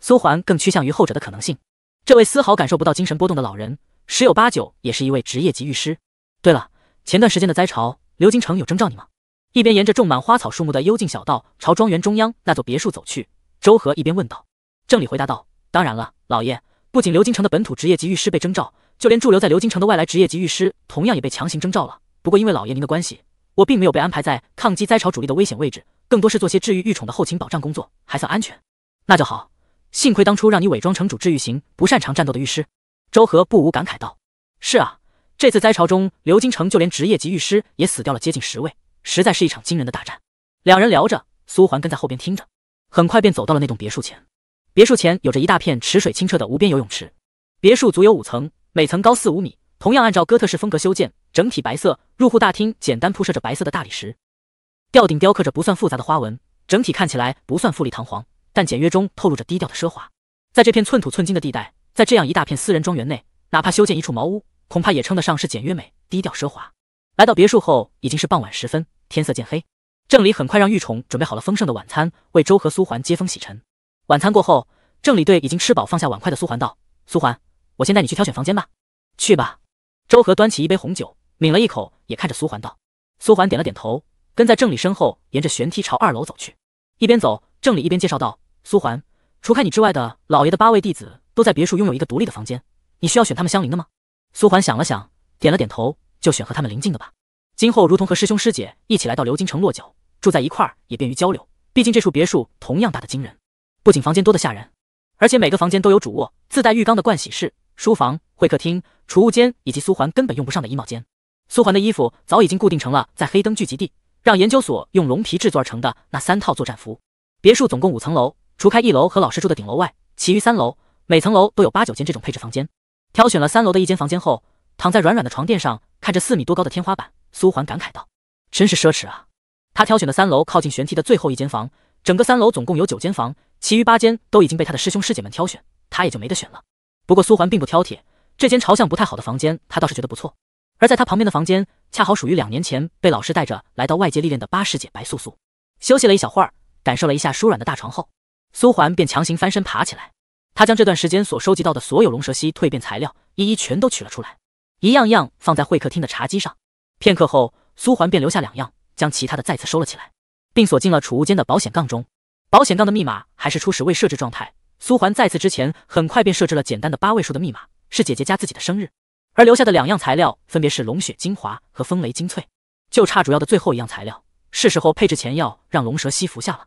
苏环更趋向于后者的可能性。这位丝毫感受不到精神波动的老人，十有八九也是一位职业级御师。对了，前段时间的灾潮，流金城有征召你吗？一边沿着种满花草树木的幽静小道朝庄园中央那座别墅走去，周和一边问道。郑理回答道：“当然了，老爷，不仅流金城的本土职业级御师被征召，就连驻留在流金城的外来职业级御师同样也被强行征召了。不过因为老爷您的关系，我并没有被安排在抗击灾潮主力的危险位置，更多是做些治愈御宠的后勤保障工作，还算安全。”那就好。幸亏当初让你伪装成主治愈型，不擅长战斗的御师。周和不无感慨道：“是啊，这次灾潮中，刘金城就连职业级御师也死掉了接近十位，实在是一场惊人的大战。”两人聊着，苏环跟在后边听着，很快便走到了那栋别墅前。别墅前有着一大片池水清澈的无边游泳池，别墅足有五层，每层高四五米，同样按照哥特式风格修建，整体白色。入户大厅简单铺设着白色的大理石，吊顶雕刻着不算复杂的花纹，整体看起来不算富丽堂皇。但简约中透露着低调的奢华，在这片寸土寸金的地带，在这样一大片私人庄园内，哪怕修建一处茅屋，恐怕也称得上是简约美、低调奢华。来到别墅后，已经是傍晚时分，天色渐黑。郑理很快让玉宠准备好了丰盛的晚餐，为周和苏环接风洗尘。晚餐过后，郑理对已经吃饱放下碗筷的苏环道：“苏环，我先带你去挑选房间吧。”“去吧。”周和端起一杯红酒，抿了一口，也看着苏环道。苏环点了点头，跟在郑理身后，沿着舷梯朝二楼走去。一边走，郑理一边介绍道。苏环，除开你之外的老爷的八位弟子都在别墅拥有一个独立的房间，你需要选他们相邻的吗？苏环想了想，点了点头，就选和他们邻近的吧。今后如同和师兄师姐一起来到流金城落脚，住在一块儿也便于交流。毕竟这处别墅同样大的惊人，不仅房间多的吓人，而且每个房间都有主卧、自带浴缸的盥洗室、书房、会客厅、储物间，以及苏环根本用不上的衣帽间。苏环的衣服早已经固定成了在黑灯聚集地让研究所用龙皮制作而成的那三套作战服。别墅总共五层楼。除开一楼和老师住的顶楼外，其余三楼每层楼都有八九间这种配置房间。挑选了三楼的一间房间后，躺在软软的床垫上，看着四米多高的天花板，苏环感慨道：“真是奢侈啊！”他挑选的三楼靠近玄梯的最后一间房，整个三楼总共有九间房，其余八间都已经被他的师兄师姐们挑选，他也就没得选了。不过苏环并不挑剔，这间朝向不太好的房间他倒是觉得不错。而在他旁边的房间，恰好属于两年前被老师带着来到外界历练的八师姐白素素。休息了一小会儿，感受了一下舒软的大床后。苏环便强行翻身爬起来，他将这段时间所收集到的所有龙蛇蜥蜕变材料，一一全都取了出来，一样样放在会客厅的茶几上。片刻后，苏环便留下两样，将其他的再次收了起来，并锁进了储物间的保险杠中。保险杠的密码还是初始未设置状态，苏环再次之前很快便设置了简单的八位数的密码，是姐姐家自己的生日。而留下的两样材料分别是龙血精华和风雷精粹，就差主要的最后一样材料，是时候配置前药让龙蛇蜥服下了。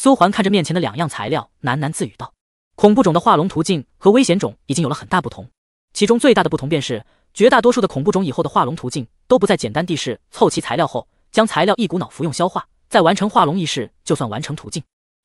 苏环看着面前的两样材料，喃喃自语道：“恐怖种的化龙途径和危险种已经有了很大不同，其中最大的不同便是绝大多数的恐怖种以后的化龙途径都不再简单地是凑齐材料后将材料一股脑服用消化，再完成化龙仪式就算完成途径，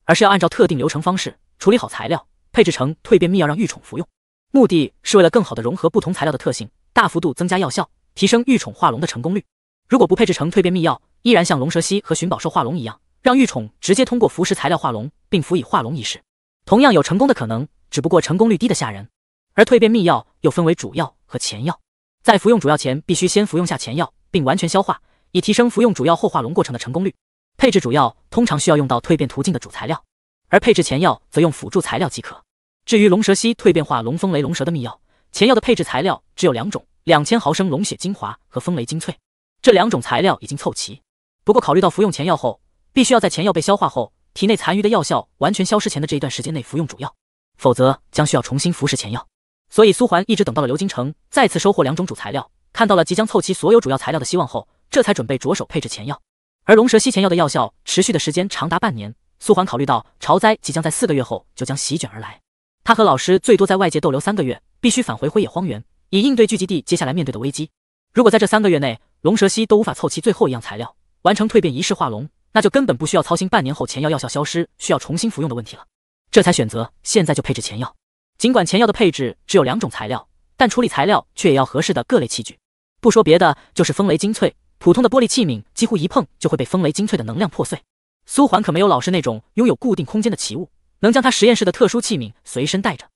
而是要按照特定流程方式处理好材料，配制成蜕变密药让御宠服用，目的是为了更好的融合不同材料的特性，大幅度增加药效，提升御宠化龙的成功率。如果不配制成蜕变密药，依然像龙蛇蜥和寻宝兽化龙一样。”让御宠直接通过服食材料化龙，并辅以化龙仪式，同样有成功的可能，只不过成功率低的吓人。而蜕变秘药又分为主药和前药，在服用主药前，必须先服用下前药，并完全消化，以提升服用主药后化龙过程的成功率。配置主药通常需要用到蜕变途径的主材料，而配置前药则用辅助材料即可。至于龙蛇蜥蜕变化龙风雷龙蛇的秘药，前药的配置材料只有两种：两千毫升龙血精华和风雷精粹。这两种材料已经凑齐，不过考虑到服用前药后。必须要在前药被消化后，体内残余的药效完全消失前的这一段时间内服用主药，否则将需要重新服食前药。所以苏环一直等到了流金城再次收获两种主材料，看到了即将凑齐所有主要材料的希望后，这才准备着手配置前药。而龙蛇吸前药的药效持续的时间长达半年。苏环考虑到潮灾即将在四个月后就将席卷而来，他和老师最多在外界逗留三个月，必须返回灰野荒原，以应对聚集地接下来面对的危机。如果在这三个月内，龙蛇蜥都无法凑齐最后一样材料，完成蜕变仪式化龙。那就根本不需要操心半年后前药药效消失需要重新服用的问题了，这才选择现在就配置前药。尽管前药的配置只有两种材料，但处理材料却也要合适的各类器具。不说别的，就是风雷精粹，普通的玻璃器皿几乎一碰就会被风雷精粹的能量破碎。苏环可没有老师那种拥有固定空间的奇物，能将他实验室的特殊器皿随身带着，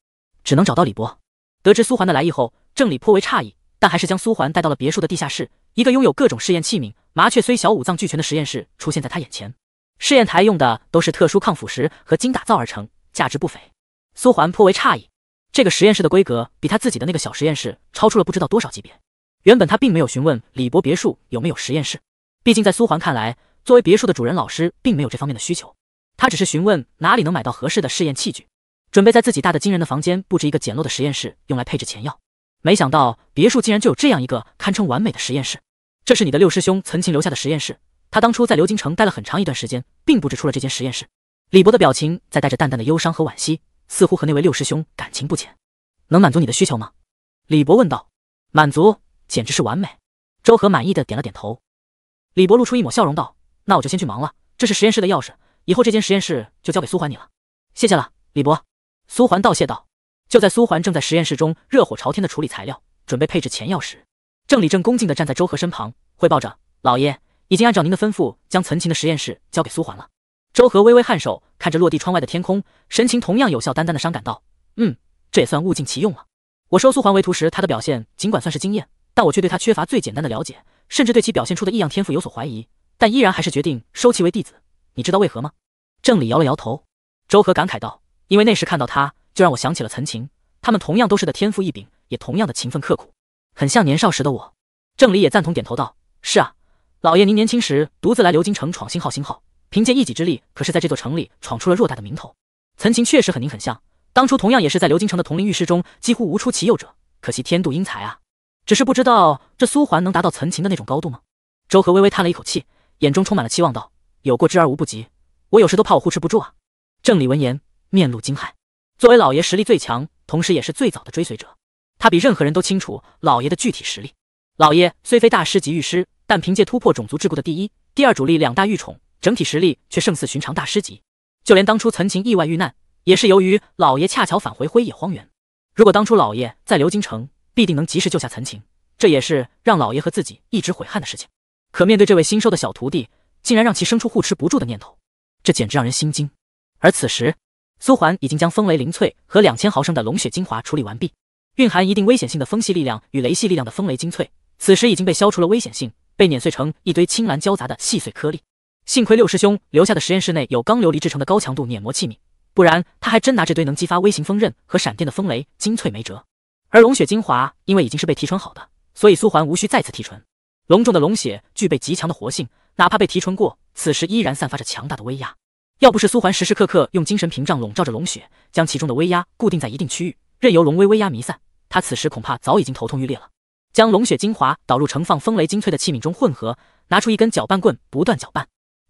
只能找到李博。得知苏环的来意后，郑理颇为诧异，但还是将苏环带到了别墅的地下室。一个拥有各种试验器皿、麻雀虽小五脏俱全的实验室出现在他眼前。试验台用的都是特殊抗腐蚀和金打造而成，价值不菲。苏环颇为诧异，这个实验室的规格比他自己的那个小实验室超出了不知道多少级别。原本他并没有询问李博别墅有没有实验室，毕竟在苏环看来，作为别墅的主人，老师并没有这方面的需求。他只是询问哪里能买到合适的试验器具，准备在自己大的惊人的房间布置一个简陋的实验室，用来配置前药。没想到别墅竟然就有这样一个堪称完美的实验室。这是你的六师兄岑经留下的实验室，他当初在流金城待了很长一段时间，并布置出了这间实验室。李博的表情在带着淡淡的忧伤和惋惜，似乎和那位六师兄感情不浅。能满足你的需求吗？李博问道。满足，简直是完美。周和满意的点了点头。李博露出一抹笑容道：“那我就先去忙了，这是实验室的钥匙，以后这间实验室就交给苏环你了。”谢谢了，李博。苏环道谢道。就在苏环正在实验室中热火朝天的处理材料，准备配置前药时。郑理正恭敬的站在周和身旁，汇报着：“老爷已经按照您的吩咐，将岑琴的实验室交给苏环了。”周和微微颔首，看着落地窗外的天空，神情同样有效，淡淡的伤感道：“嗯，这也算物尽其用了。我收苏环为徒时，他的表现尽管算是惊艳，但我却对他缺乏最简单的了解，甚至对其表现出的异样天赋有所怀疑，但依然还是决定收其为弟子。你知道为何吗？”郑理摇了摇头。周和感慨道：“因为那时看到他，就让我想起了岑琴，他们同样都是的天赋异禀，也同样的勤奋刻苦。”很像年少时的我，郑理也赞同点头道：“是啊，老爷您年轻时独自来流金城闯新号，新号凭借一己之力，可是在这座城里闯出了偌大的名头。岑琴确实和您很像，当初同样也是在流金城的铜陵御师中几乎无出其右者，可惜天妒英才啊！只是不知道这苏环能达到岑琴的那种高度吗？”周和微微叹了一口气，眼中充满了期望道：“有过之而无不及，我有时都怕我护持不住啊。”郑理闻言面露惊骇，作为老爷实力最强，同时也是最早的追随者。他比任何人都清楚老爷的具体实力。老爷虽非大师级御师，但凭借突破种族桎梏的第一、第二主力两大御宠，整体实力却胜似寻常大师级。就连当初岑琴意外遇难，也是由于老爷恰巧返回灰野荒原。如果当初老爷在流金城，必定能及时救下岑琴，这也是让老爷和自己一直悔恨的事情。可面对这位新收的小徒弟，竟然让其生出护持不住的念头，这简直让人心惊。而此时，苏环已经将风雷灵翠和两千毫升的龙血精华处理完毕。蕴含一定危险性的风系力量与雷系力量的风雷精粹，此时已经被消除了危险性，被碾碎成一堆青蓝交杂的细碎颗粒。幸亏六师兄留下的实验室内有钢琉璃制成的高强度碾磨器皿，不然他还真拿这堆能激发微型风刃和闪电的风雷精粹没辙。而龙血精华因为已经是被提纯好的，所以苏环无需再次提纯。隆重的龙血具备极强的活性，哪怕被提纯过，此时依然散发着强大的威压。要不是苏环时时刻刻用精神屏障笼罩着龙血，将其中的威压固定在一定区域，任由龙威威压弥散。他此时恐怕早已经头痛欲裂了。将龙血精华倒入盛放风雷精粹的器皿中混合，拿出一根搅拌棍不断搅拌，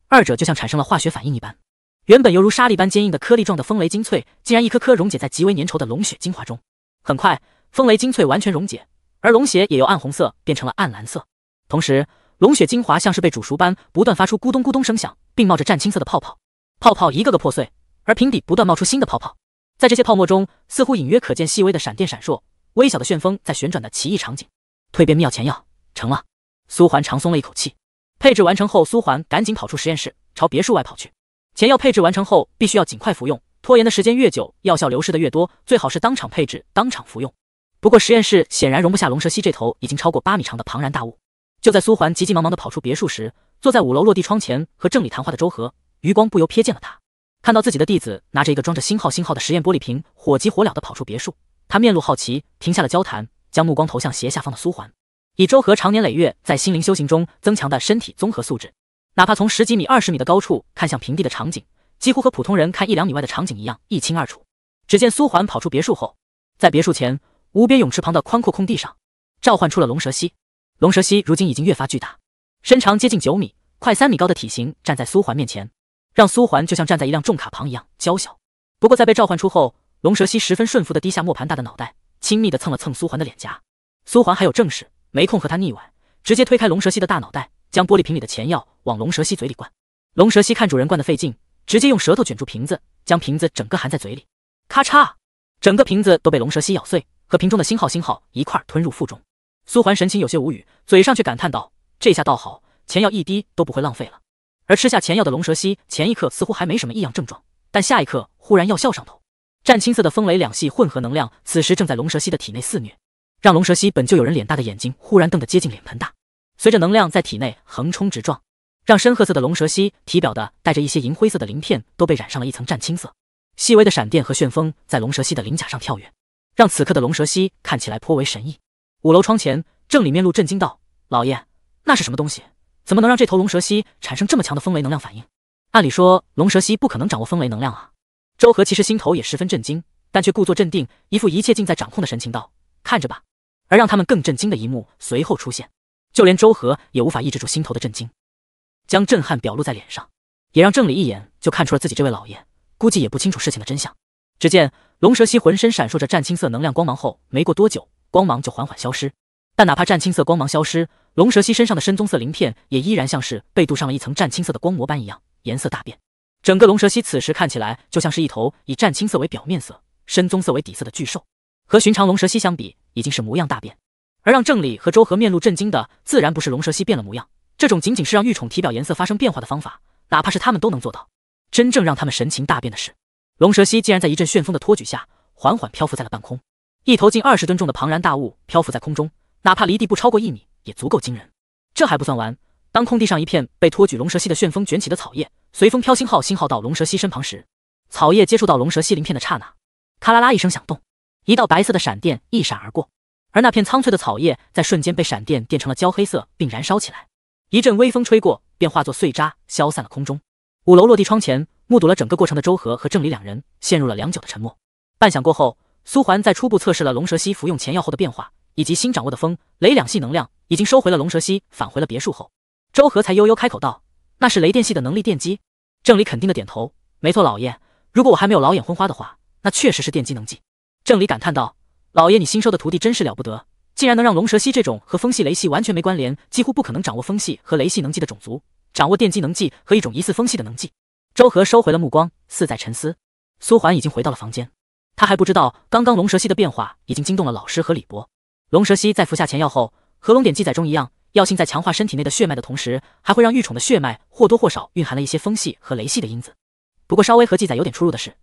二者就像产生了化学反应一般。原本犹如沙粒般坚硬的颗粒状的风雷精粹，竟然一颗颗溶解在极为粘稠的龙血精华中。很快，风雷精粹完全溶解，而龙血也由暗红色变成了暗蓝色。同时，龙血精华像是被煮熟般，不断发出咕咚咕咚声响，并冒着湛青色的泡泡。泡泡一个个破碎，而瓶底不断冒出新的泡泡。在这些泡沫中，似乎隐约可见细微的闪电闪烁。微小的旋风在旋转的奇异场景，蜕变秘药前药成了。苏环长松了一口气。配置完成后，苏环赶紧跑出实验室，朝别墅外跑去。前药配置完成后，必须要尽快服用，拖延的时间越久，药效流失的越多。最好是当场配置，当场服用。不过实验室显然容不下龙蛇蜥这头已经超过八米长的庞然大物。就在苏环急急忙忙地跑出别墅时，坐在五楼落地窗前和正理谈话的周和，余光不由瞥见了他。看到自己的弟子拿着一个装着星号星号的实验玻璃瓶，火急火燎地跑出别墅。他面露好奇，停下了交谈，将目光投向斜下方的苏环。以周和常年累月在心灵修行中增强的身体综合素质，哪怕从十几米、二十米的高处看向平地的场景，几乎和普通人看一两米外的场景一样一清二楚。只见苏环跑出别墅后，在别墅前无边泳池旁的宽阔空地上，召唤出了龙蛇蜥。龙蛇蜥如今已经越发巨大，身长接近九米、快三米高的体型站在苏环面前，让苏环就像站在一辆重卡旁一样娇小。不过在被召唤出后，龙蛇蜥十分顺服的低下磨盘大的脑袋，亲密的蹭了蹭苏环的脸颊。苏环还有正事，没空和他腻歪，直接推开龙蛇蜥的大脑袋，将玻璃瓶里的钱药往龙蛇蜥嘴里灌。龙蛇蜥看主人灌的费劲，直接用舌头卷住瓶子，将瓶子整个含在嘴里。咔嚓，整个瓶子都被龙蛇蜥咬碎，和瓶中的星号星号一块吞入腹中。苏环神情有些无语，嘴上却感叹道：“这下倒好，钱药一滴都不会浪费了。”而吃下钱药的龙蛇蜥，前一刻似乎还没什么异样症状，但下一刻忽然药效上头。湛青色的风雷两系混合能量，此时正在龙蛇蜥的体内肆虐，让龙蛇蜥本就有人脸大的眼睛忽然瞪得接近脸盆大。随着能量在体内横冲直撞，让深褐色的龙蛇蜥体表的带着一些银灰色的鳞片都被染上了一层湛青色。细微的闪电和旋风在龙蛇蜥的鳞甲上跳跃，让此刻的龙蛇蜥看起来颇为神异。五楼窗前，郑里面露震惊道：“老爷，那是什么东西？怎么能让这头龙蛇蜥产生这么强的风雷能量反应？按理说，龙蛇蜥不可能掌握风雷能量啊！”周和其实心头也十分震惊，但却故作镇定，一副一切尽在掌控的神情道：“看着吧。”而让他们更震惊的一幕随后出现，就连周和也无法抑制住心头的震惊，将震撼表露在脸上，也让郑理一眼就看出了自己这位老爷估计也不清楚事情的真相。只见龙蛇蜥浑身闪烁着湛青色能量光芒后，没过多久，光芒就缓缓消失。但哪怕湛青色光芒消失，龙蛇蜥身上的深棕色鳞片也依然像是被镀上了一层湛青色的光膜般一样，颜色大变。整个龙蛇蜥此时看起来就像是一头以湛青色为表面色、深棕色为底色的巨兽，和寻常龙蛇蜥相比，已经是模样大变。而让郑理和周和面露震惊的，自然不是龙蛇蜥变了模样。这种仅仅是让玉宠体表颜色发生变化的方法，哪怕是他们都能做到。真正让他们神情大变的是，龙蛇蜥竟然在一阵旋风的托举下，缓缓漂浮在了半空。一头近二十吨重的庞然大物漂浮在空中，哪怕离地不超过一米，也足够惊人。这还不算完。当空地上一片被托举龙蛇蜥的旋风卷起的草叶随风飘星号星号到龙蛇蜥身旁时，草叶接触到龙蛇蜥鳞片的刹那，咔啦啦一声响动，一道白色的闪电一闪而过，而那片苍翠的草叶在瞬间被闪电电成了焦黑色并燃烧起来，一阵微风吹过便化作碎渣消散了空中。五楼落地窗前目睹了整个过程的周和和郑李两人陷入了良久的沉默。半响过后，苏环在初步测试了龙蛇蜥服用前药后的变化以及新掌握的风雷两系能量，已经收回了龙蛇蜥，返回了别墅后。周和才悠悠开口道：“那是雷电系的能力，电击。”郑理肯定的点头：“没错，老爷，如果我还没有老眼昏花的话，那确实是电击能技。”郑理感叹道：“老爷，你新收的徒弟真是了不得，竟然能让龙蛇蜥这种和风系、雷系完全没关联，几乎不可能掌握风系和雷系能技的种族，掌握电击能技和一种疑似风系的能技。”周和收回了目光，似在沉思。苏环已经回到了房间，他还不知道刚刚龙蛇蜥的变化已经惊动了老师和李博。龙蛇蜥在服下前药后，和龙典记载中一样。药性在强化身体内的血脉的同时，还会让御宠的血脉或多或少蕴含了一些风系和雷系的因子。不过稍微和记载有点出入的是，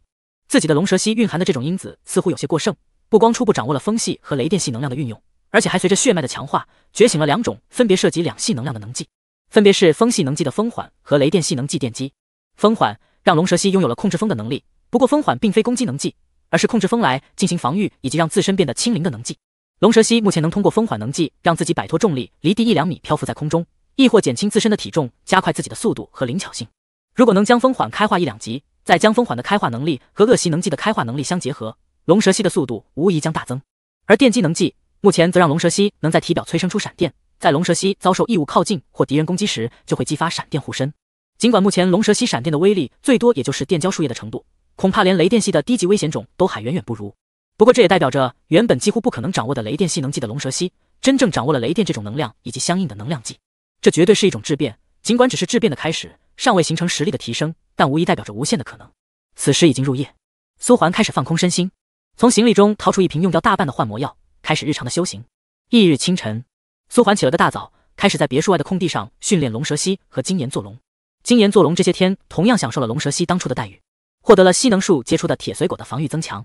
自己的龙蛇蜥蕴含的这种因子似乎有些过剩。不光初步掌握了风系和雷电系能量的运用，而且还随着血脉的强化，觉醒了两种分别涉及两系能量的能技，分别是风系能技的风缓和雷电系能技电击。风缓让龙蛇蜥拥有了控制风的能力，不过风缓并非攻击能技，而是控制风来进行防御以及让自身变得轻灵的能技。龙蛇蜥目前能通过风缓能技让自己摆脱重力，离地一两米漂浮在空中，亦或减轻自身的体重，加快自己的速度和灵巧性。如果能将风缓开化一两级，再将风缓的开化能力和恶习能技的开化能力相结合，龙蛇蜥的速度无疑将大增。而电击能技目前则让龙蛇蜥能在体表催生出闪电，在龙蛇蜥遭受异物靠近或敌人攻击时，就会激发闪电护身。尽管目前龙蛇蜥闪电的威力最多也就是电胶树叶的程度，恐怕连雷电系的低级危险种都还远远不如。不过，这也代表着原本几乎不可能掌握的雷电系能技的龙蛇蜥真正掌握了雷电这种能量以及相应的能量技，这绝对是一种质变。尽管只是质变的开始，尚未形成实力的提升，但无疑代表着无限的可能。此时已经入夜，苏环开始放空身心，从行李中掏出一瓶用掉大半的幻魔药，开始日常的修行。翌日清晨，苏环起了个大早，开始在别墅外的空地上训练龙蛇蜥和金岩座龙。金岩座龙这些天同样享受了龙蛇蜥当初的待遇，获得了吸能术结出的铁髓果的防御增强。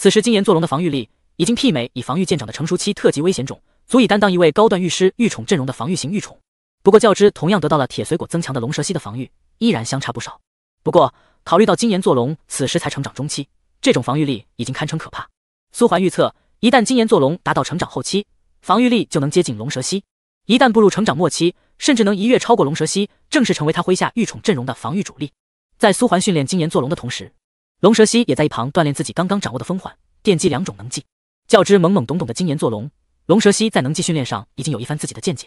此时金岩座龙的防御力已经媲美以防御见长的成熟期特级危险种，足以担当一位高段御师御宠阵容的防御型御宠。不过较之同样得到了铁髓果增强的龙蛇蜥的防御，依然相差不少。不过考虑到金岩座龙此时才成长中期，这种防御力已经堪称可怕。苏环预测，一旦金岩座龙达到成长后期，防御力就能接近龙蛇蜥；一旦步入成长末期，甚至能一跃超过龙蛇蜥，正式成为他麾下御宠阵容的防御主力。在苏环训练金岩座龙的同时，龙蛇溪也在一旁锻炼自己刚刚掌握的风缓电击两种能技。较之懵懵懂懂的金岩座龙，龙蛇溪在能技训练上已经有一番自己的见解。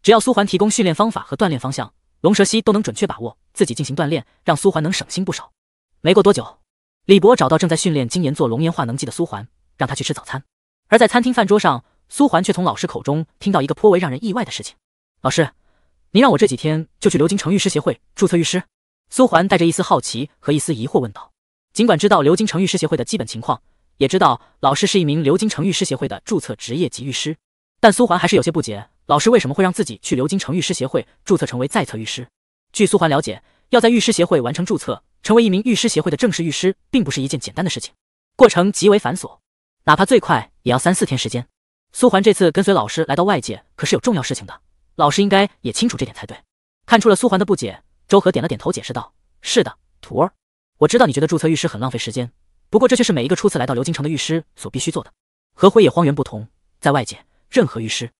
只要苏环提供训练方法和锻炼方向，龙蛇溪都能准确把握自己进行锻炼，让苏环能省心不少。没过多久，李博找到正在训练金岩座龙岩化能技的苏环，让他去吃早餐。而在餐厅饭桌上，苏环却从老师口中听到一个颇为让人意外的事情：“老师，您让我这几天就去流金城御师协会注册御师？”苏环带着一丝好奇和一丝疑惑问道。尽管知道流金城御师协会的基本情况，也知道老师是一名流金城御师协会的注册职业级御师，但苏环还是有些不解，老师为什么会让自己去流金城御师协会注册成为在册御师？据苏环了解，要在御师协会完成注册，成为一名御师协会的正式御师，并不是一件简单的事情，过程极为繁琐，哪怕最快也要三四天时间。苏环这次跟随老师来到外界，可是有重要事情的，老师应该也清楚这点才对。看出了苏环的不解，周和点了点头，解释道：“是的，徒儿。”我知道你觉得注册律师很浪费时间，不过这却是每一个初次来到流金城的律师所必须做的。和辉野荒原不同，在外界，任何律师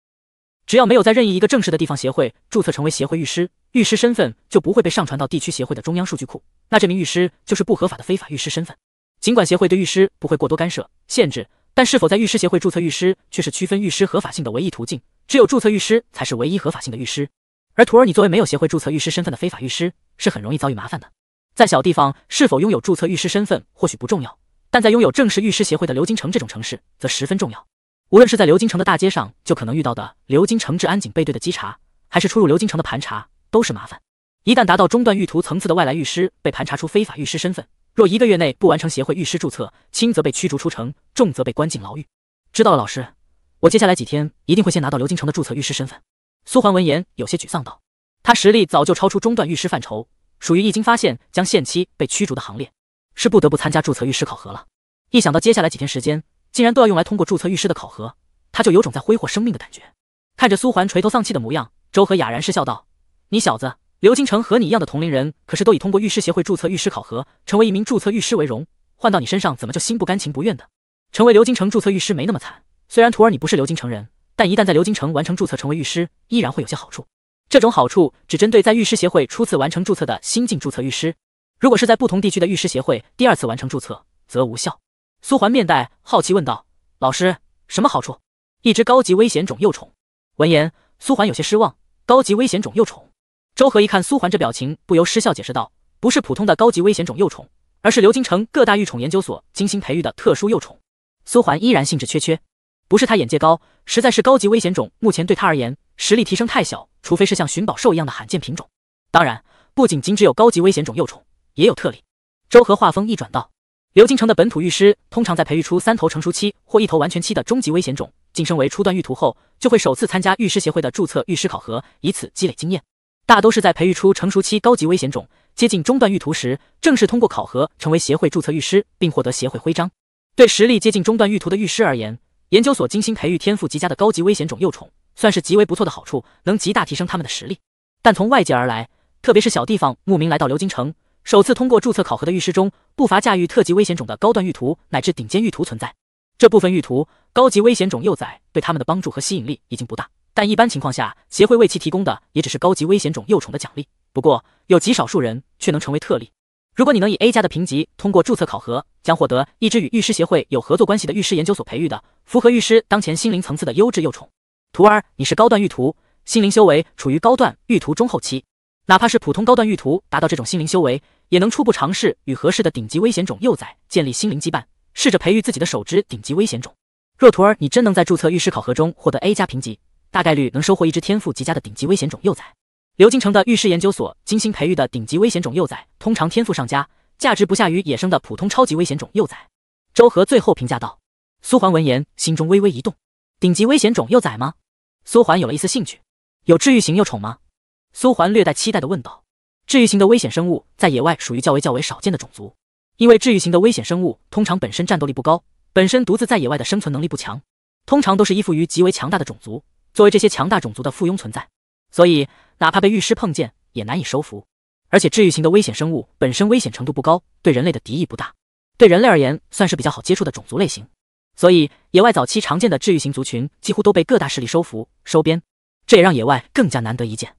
只要没有在任意一个正式的地方协会注册成为协会律师，律师身份就不会被上传到地区协会的中央数据库，那这名律师就是不合法的非法律师身份。尽管协会对律师不会过多干涉限制，但是否在律师协会注册律师却是区分律师合法性的唯一途径。只有注册律师才是唯一合法性的律师，而徒儿你作为没有协会注册律师身份的非法律师，是很容易遭遇麻烦的。在小地方，是否拥有注册御师身份或许不重要，但在拥有正式御师协会的流金城这种城市，则十分重要。无论是在流金城的大街上，就可能遇到的流金城治安警备队的稽查，还是出入流金城的盘查，都是麻烦。一旦达到中段御徒层次的外来御师被盘查出非法御师身份，若一个月内不完成协会御师注册，轻则被驱逐出城，重则被关进牢狱。知道了，老师，我接下来几天一定会先拿到流金城的注册御师身份。苏环闻言有些沮丧道：“他实力早就超出中段御师范畴。”属于一经发现将限期被驱逐的行列，是不得不参加注册律师考核了。一想到接下来几天时间竟然都要用来通过注册律师的考核，他就有种在挥霍生命的感觉。看着苏环垂头丧气的模样，周和哑然失笑道：“你小子，刘金城和你一样的同龄人，可是都以通过律师协会注册律师考核，成为一名注册律师为荣。换到你身上，怎么就心不甘情不愿的？成为刘金城注册律师没那么惨。虽然徒儿你不是刘金城人，但一旦在刘金城完成注册成为律师，依然会有些好处。”这种好处只针对在律师协会初次完成注册的新晋注册律师，如果是在不同地区的律师协会第二次完成注册，则无效。苏环面带好奇问道：“老师，什么好处？”一只高级危险种幼虫。闻言，苏环有些失望。高级危险种幼虫。周和一看苏环这表情，不由失笑解释道：“不是普通的高级危险种幼虫，而是流经城各大育宠研究所精心培育的特殊幼虫。”苏环依然兴致缺缺，不是他眼界高，实在是高级危险种目前对他而言。实力提升太小，除非是像寻宝兽一样的罕见品种。当然，不仅仅只有高级危险种幼虫，也有特例。周和画风一转道，刘金城的本土御师通常在培育出三头成熟期或一头完全期的中级危险种晋升为初段御徒后，就会首次参加御师协会的注册御师考核，以此积累经验。大都是在培育出成熟期高级危险种接近中段御徒时，正式通过考核成为协会注册御师，并获得协会徽章。对实力接近中段御徒的御师而言，研究所精心培育天赋极佳的高级危险种幼虫。算是极为不错的好处，能极大提升他们的实力。但从外界而来，特别是小地方慕名来到流金城，首次通过注册考核的御师中，不乏驾驭特级危险种的高段御徒乃至顶尖御徒存在。这部分御徒高级危险种幼崽对他们的帮助和吸引力已经不大，但一般情况下，协会为其提供的也只是高级危险种幼宠的奖励。不过，有极少数人却能成为特例。如果你能以 A 加的评级通过注册考核，将获得一只与御师协会有合作关系的御师研究所培育的、符合御师当前心灵层次的优质幼宠。徒儿，你是高段玉徒，心灵修为处于高段玉徒中后期。哪怕是普通高段玉徒，达到这种心灵修为，也能初步尝试与合适的顶级危险种幼崽建立心灵羁绊，试着培育自己的首只顶级危险种。若徒儿你真能在注册御师考核中获得 A 加评级，大概率能收获一只天赋极佳的顶级危险种幼崽。刘金城的御师研究所精心培育的顶级危险种幼崽，通常天赋上佳，价值不下于野生的普通超级危险种幼崽。周和最后评价道。苏环闻言，心中微微一动，顶级危险种幼崽吗？苏环有了一丝兴趣，有治愈型幼宠吗？苏环略带期待的问道。治愈型的危险生物在野外属于较为较为少见的种族，因为治愈型的危险生物通常本身战斗力不高，本身独自在野外的生存能力不强，通常都是依附于极为强大的种族，作为这些强大种族的附庸存在。所以哪怕被御师碰见，也难以收服。而且治愈型的危险生物本身危险程度不高，对人类的敌意不大，对人类而言算是比较好接触的种族类型。所以，野外早期常见的治愈型族群几乎都被各大势力收服、收编，这也让野外更加难得一见。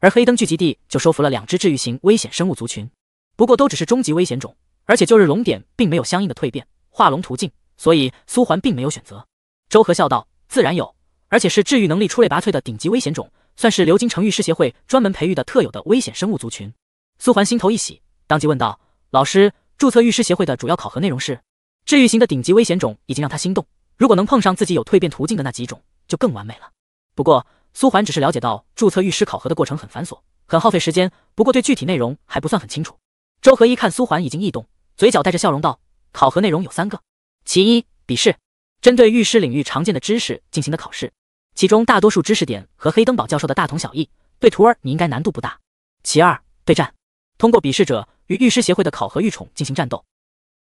而黑灯聚集地就收服了两只治愈型危险生物族群，不过都只是终极危险种，而且旧日龙点并没有相应的蜕变化龙途径，所以苏环并没有选择。周和笑道：“自然有，而且是治愈能力出类拔萃的顶级危险种，算是流金城御师协会专门培育的特有的危险生物族群。”苏环心头一喜，当即问道：“老师，注册御师协会的主要考核内容是？”治愈型的顶级危险种已经让他心动，如果能碰上自己有蜕变途径的那几种，就更完美了。不过，苏环只是了解到注册御师考核的过程很繁琐，很耗费时间，不过对具体内容还不算很清楚。周和一看苏环已经异动，嘴角带着笑容道：“考核内容有三个，其一，笔试，针对御师领域常见的知识进行的考试，其中大多数知识点和黑灯堡教授的大同小异，对徒儿你应该难度不大。其二，对战，通过笔试者与御师协会的考核御宠进行战斗。”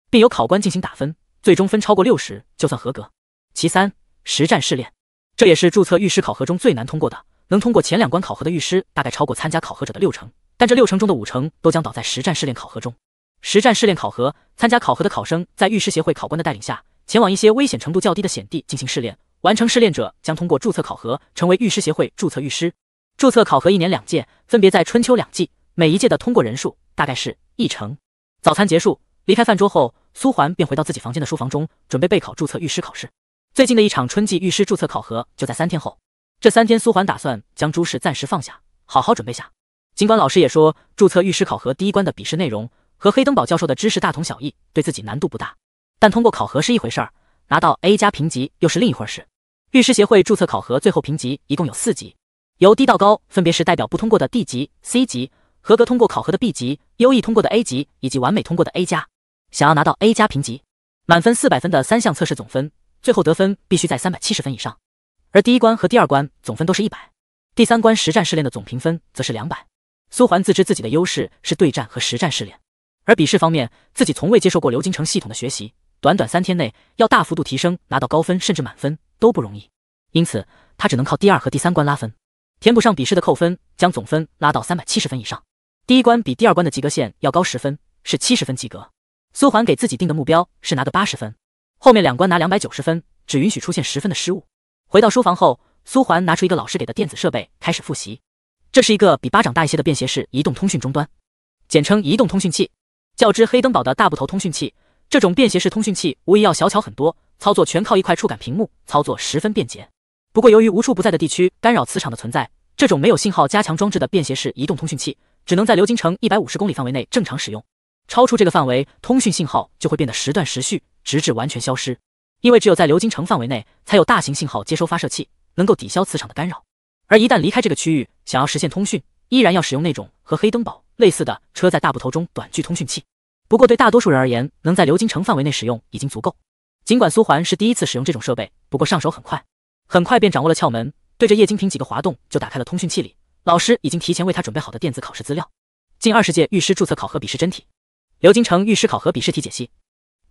并由考官进行打分，最终分超过六十就算合格。其三，实战试炼，这也是注册御师考核中最难通过的。能通过前两关考核的御师，大概超过参加考核者的六成，但这六成中的五成都将倒在实战试炼考核中。实战试炼考核，参加考核的考生在御师协会考官的带领下，前往一些危险程度较低的险地进行试炼。完成试炼者将通过注册考核，成为御师协会注册御师。注册考核一年两届，分别在春秋两季，每一届的通过人数大概是一成。早餐结束。离开饭桌后，苏环便回到自己房间的书房中，准备备考注册御师考试。最近的一场春季御师注册考核就在三天后，这三天苏环打算将诸事暂时放下，好好准备下。尽管老师也说，注册御师考核第一关的笔试内容和黑灯堡教授的知识大同小异，对自己难度不大，但通过考核是一回事儿，拿到 A 加评级又是另一回事。御师协会注册考核最后评级一共有四级，由低到高分别是代表不通过的 D 级、C 级，合格通过考核的 B 级，优异通过的 A 级，以及完美通过的 A 加。想要拿到 A 加评级，满分四百分的三项测试总分，最后得分必须在三百七十分以上。而第一关和第二关总分都是一百，第三关实战试炼的总评分则是两百。苏环自知自己的优势是对战和实战试炼，而笔试方面自己从未接受过流金城系统的学习，短短三天内要大幅度提升拿到高分甚至满分都不容易，因此他只能靠第二和第三关拉分，填补上笔试的扣分，将总分拉到三百七十分以上。第一关比第二关的及格线要高十分，是七十分及格。苏环给自己定的目标是拿个八十分，后面两关拿两百九十分，只允许出现十分的失误。回到书房后，苏环拿出一个老师给的电子设备，开始复习。这是一个比巴掌大一些的便携式移动通讯终端，简称移动通讯器。较之黑灯堡的大部头通讯器，这种便携式通讯器无疑要小巧很多，操作全靠一块触感屏幕，操作十分便捷。不过由于无处不在的地区干扰磁场的存在，这种没有信号加强装置的便携式移动通讯器只能在流金城一百五十公里范围内正常使用。超出这个范围，通讯信号就会变得时断时续，直至完全消失。因为只有在流金城范围内，才有大型信号接收发射器能够抵消磁场的干扰。而一旦离开这个区域，想要实现通讯，依然要使用那种和黑灯堡类似的车载大部头中短距通讯器。不过对大多数人而言，能在流金城范围内使用已经足够。尽管苏环是第一次使用这种设备，不过上手很快，很快便掌握了窍门。对着液晶屏几个滑动，就打开了通讯器里老师已经提前为他准备好的电子考试资料——近二十届律师注册考核笔试真题。刘金城律师考核笔试题解析，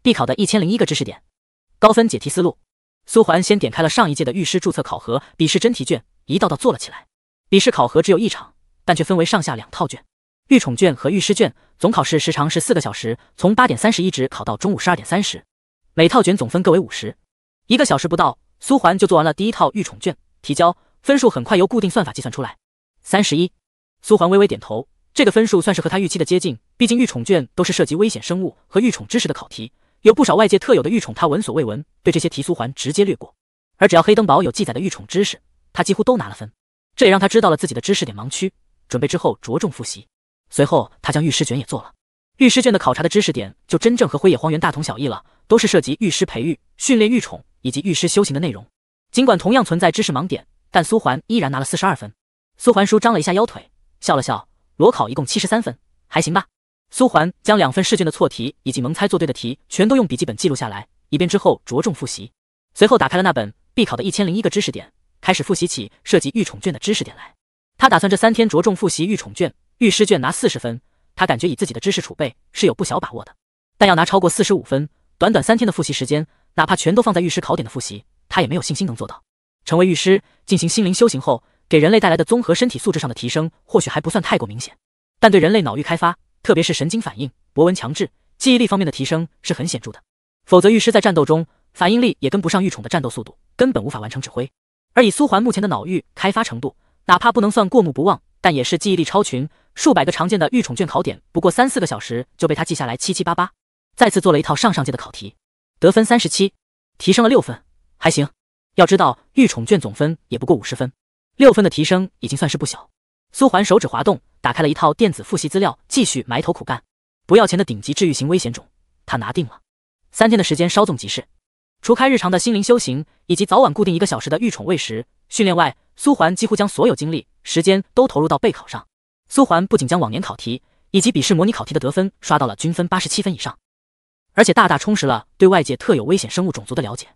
必考的一千零一个知识点，高分解题思路。苏环先点开了上一届的律师注册考核笔试真题卷，一道道做了起来。笔试考核只有一场，但却分为上下两套卷，预宠卷和预试卷。总考试时长是四个小时，从八点三十一直考到中午十二点三十。每套卷总分各为五十。一个小时不到，苏环就做完了第一套预宠卷，提交分数很快由固定算法计算出来，三十一。苏环微微点头，这个分数算是和他预期的接近。毕竟御宠卷都是涉及危险生物和御宠知识的考题，有不少外界特有的御宠，他闻所未闻，对这些题苏环直接略过。而只要黑灯堡有记载的御宠知识，他几乎都拿了分，这也让他知道了自己的知识点盲区，准备之后着重复习。随后他将御师卷也做了，御师卷的考察的知识点就真正和灰野荒原大同小异了，都是涉及御师培育、训练御宠以及御师修行的内容。尽管同样存在知识盲点，但苏环依然拿了四十二分。苏环叔张了一下腰腿，笑了笑：“裸考一共七十三分，还行吧。”苏环将两份试卷的错题以及蒙猜做对的题全都用笔记本记录下来，以便之后着重复习。随后打开了那本必考的一千零一个知识点，开始复习起涉及御宠卷的知识点来。他打算这三天着重复习御宠卷、御师卷，拿四十分。他感觉以自己的知识储备是有不小把握的，但要拿超过四十五分，短短三天的复习时间，哪怕全都放在御师考点的复习，他也没有信心能做到。成为御师进行心灵修行后，给人类带来的综合身体素质上的提升或许还不算太过明显，但对人类脑域开发。特别是神经反应、博文强制、记忆力方面的提升是很显著的。否则御师在战斗中反应力也跟不上御宠的战斗速度，根本无法完成指挥。而以苏环目前的脑域开发程度，哪怕不能算过目不忘，但也是记忆力超群。数百个常见的御宠卷考点，不过三四个小时就被他记下来七七八八。再次做了一套上上届的考题，得分三十七，提升了六分，还行。要知道御宠卷总分也不过五十分，六分的提升已经算是不小。苏环手指滑动，打开了一套电子复习资料，继续埋头苦干。不要钱的顶级治愈型危险种，他拿定了。三天的时间稍纵即逝，除开日常的心灵修行以及早晚固定一个小时的御宠喂食训练外，苏环几乎将所有精力、时间都投入到备考上。苏环不仅将往年考题以及笔试模拟考题的得分刷到了均分八十七分以上，而且大大充实了对外界特有危险生物种族的了解。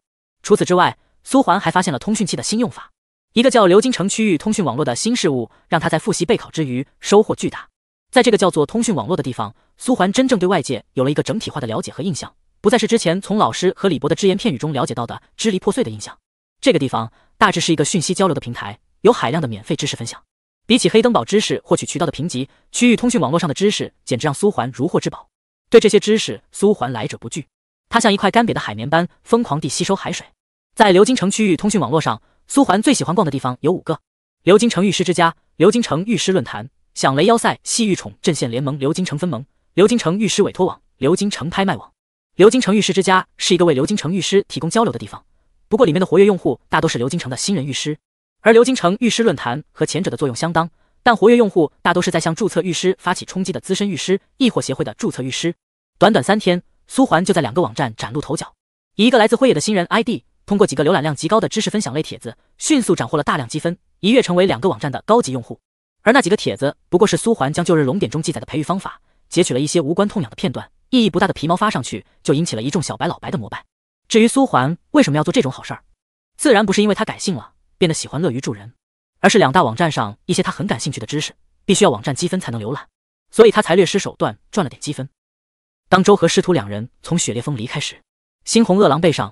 除此之外，苏环还发现了通讯器的新用法。一个叫流金城区域通讯网络的新事物，让他在复习备考之余收获巨大。在这个叫做通讯网络的地方，苏环真正对外界有了一个整体化的了解和印象，不再是之前从老师和李博的只言片语中了解到的支离破碎的印象。这个地方大致是一个讯息交流的平台，有海量的免费知识分享。比起黑灯堡知识获取渠道的贫瘠，区域通讯网络上的知识简直让苏环如获至宝。对这些知识，苏环来者不拒，他像一块干瘪的海绵般疯狂地吸收海水。在流金城区域通讯网络上。苏环最喜欢逛的地方有五个：流金城御师之家、流金城御师论坛、响雷妖塞、戏玉宠阵线联盟、流金城分盟、流金城御师委托网、流金城拍卖网。流金城御师之家是一个为流金城御师提供交流的地方，不过里面的活跃用户大都是流金城的新人御师。而流金城御师论坛和前者的作用相当，但活跃用户大都是在向注册御师发起冲击的资深御师，亦或协会的注册御师。短短三天，苏环就在两个网站崭露头角，一个来自辉野的新人 ID。通过几个浏览量极高的知识分享类帖子，迅速斩获了大量积分，一跃成为两个网站的高级用户。而那几个帖子不过是苏环将旧日龙典中记载的培育方法截取了一些无关痛痒的片段，意义不大的皮毛发上去，就引起了一众小白老白的膜拜。至于苏环为什么要做这种好事，自然不是因为他改性了，变得喜欢乐于助人，而是两大网站上一些他很感兴趣的知识，必须要网站积分才能浏览，所以他才略施手段赚了点积分。当周和师徒两人从雪裂峰离开时，猩红恶狼背上。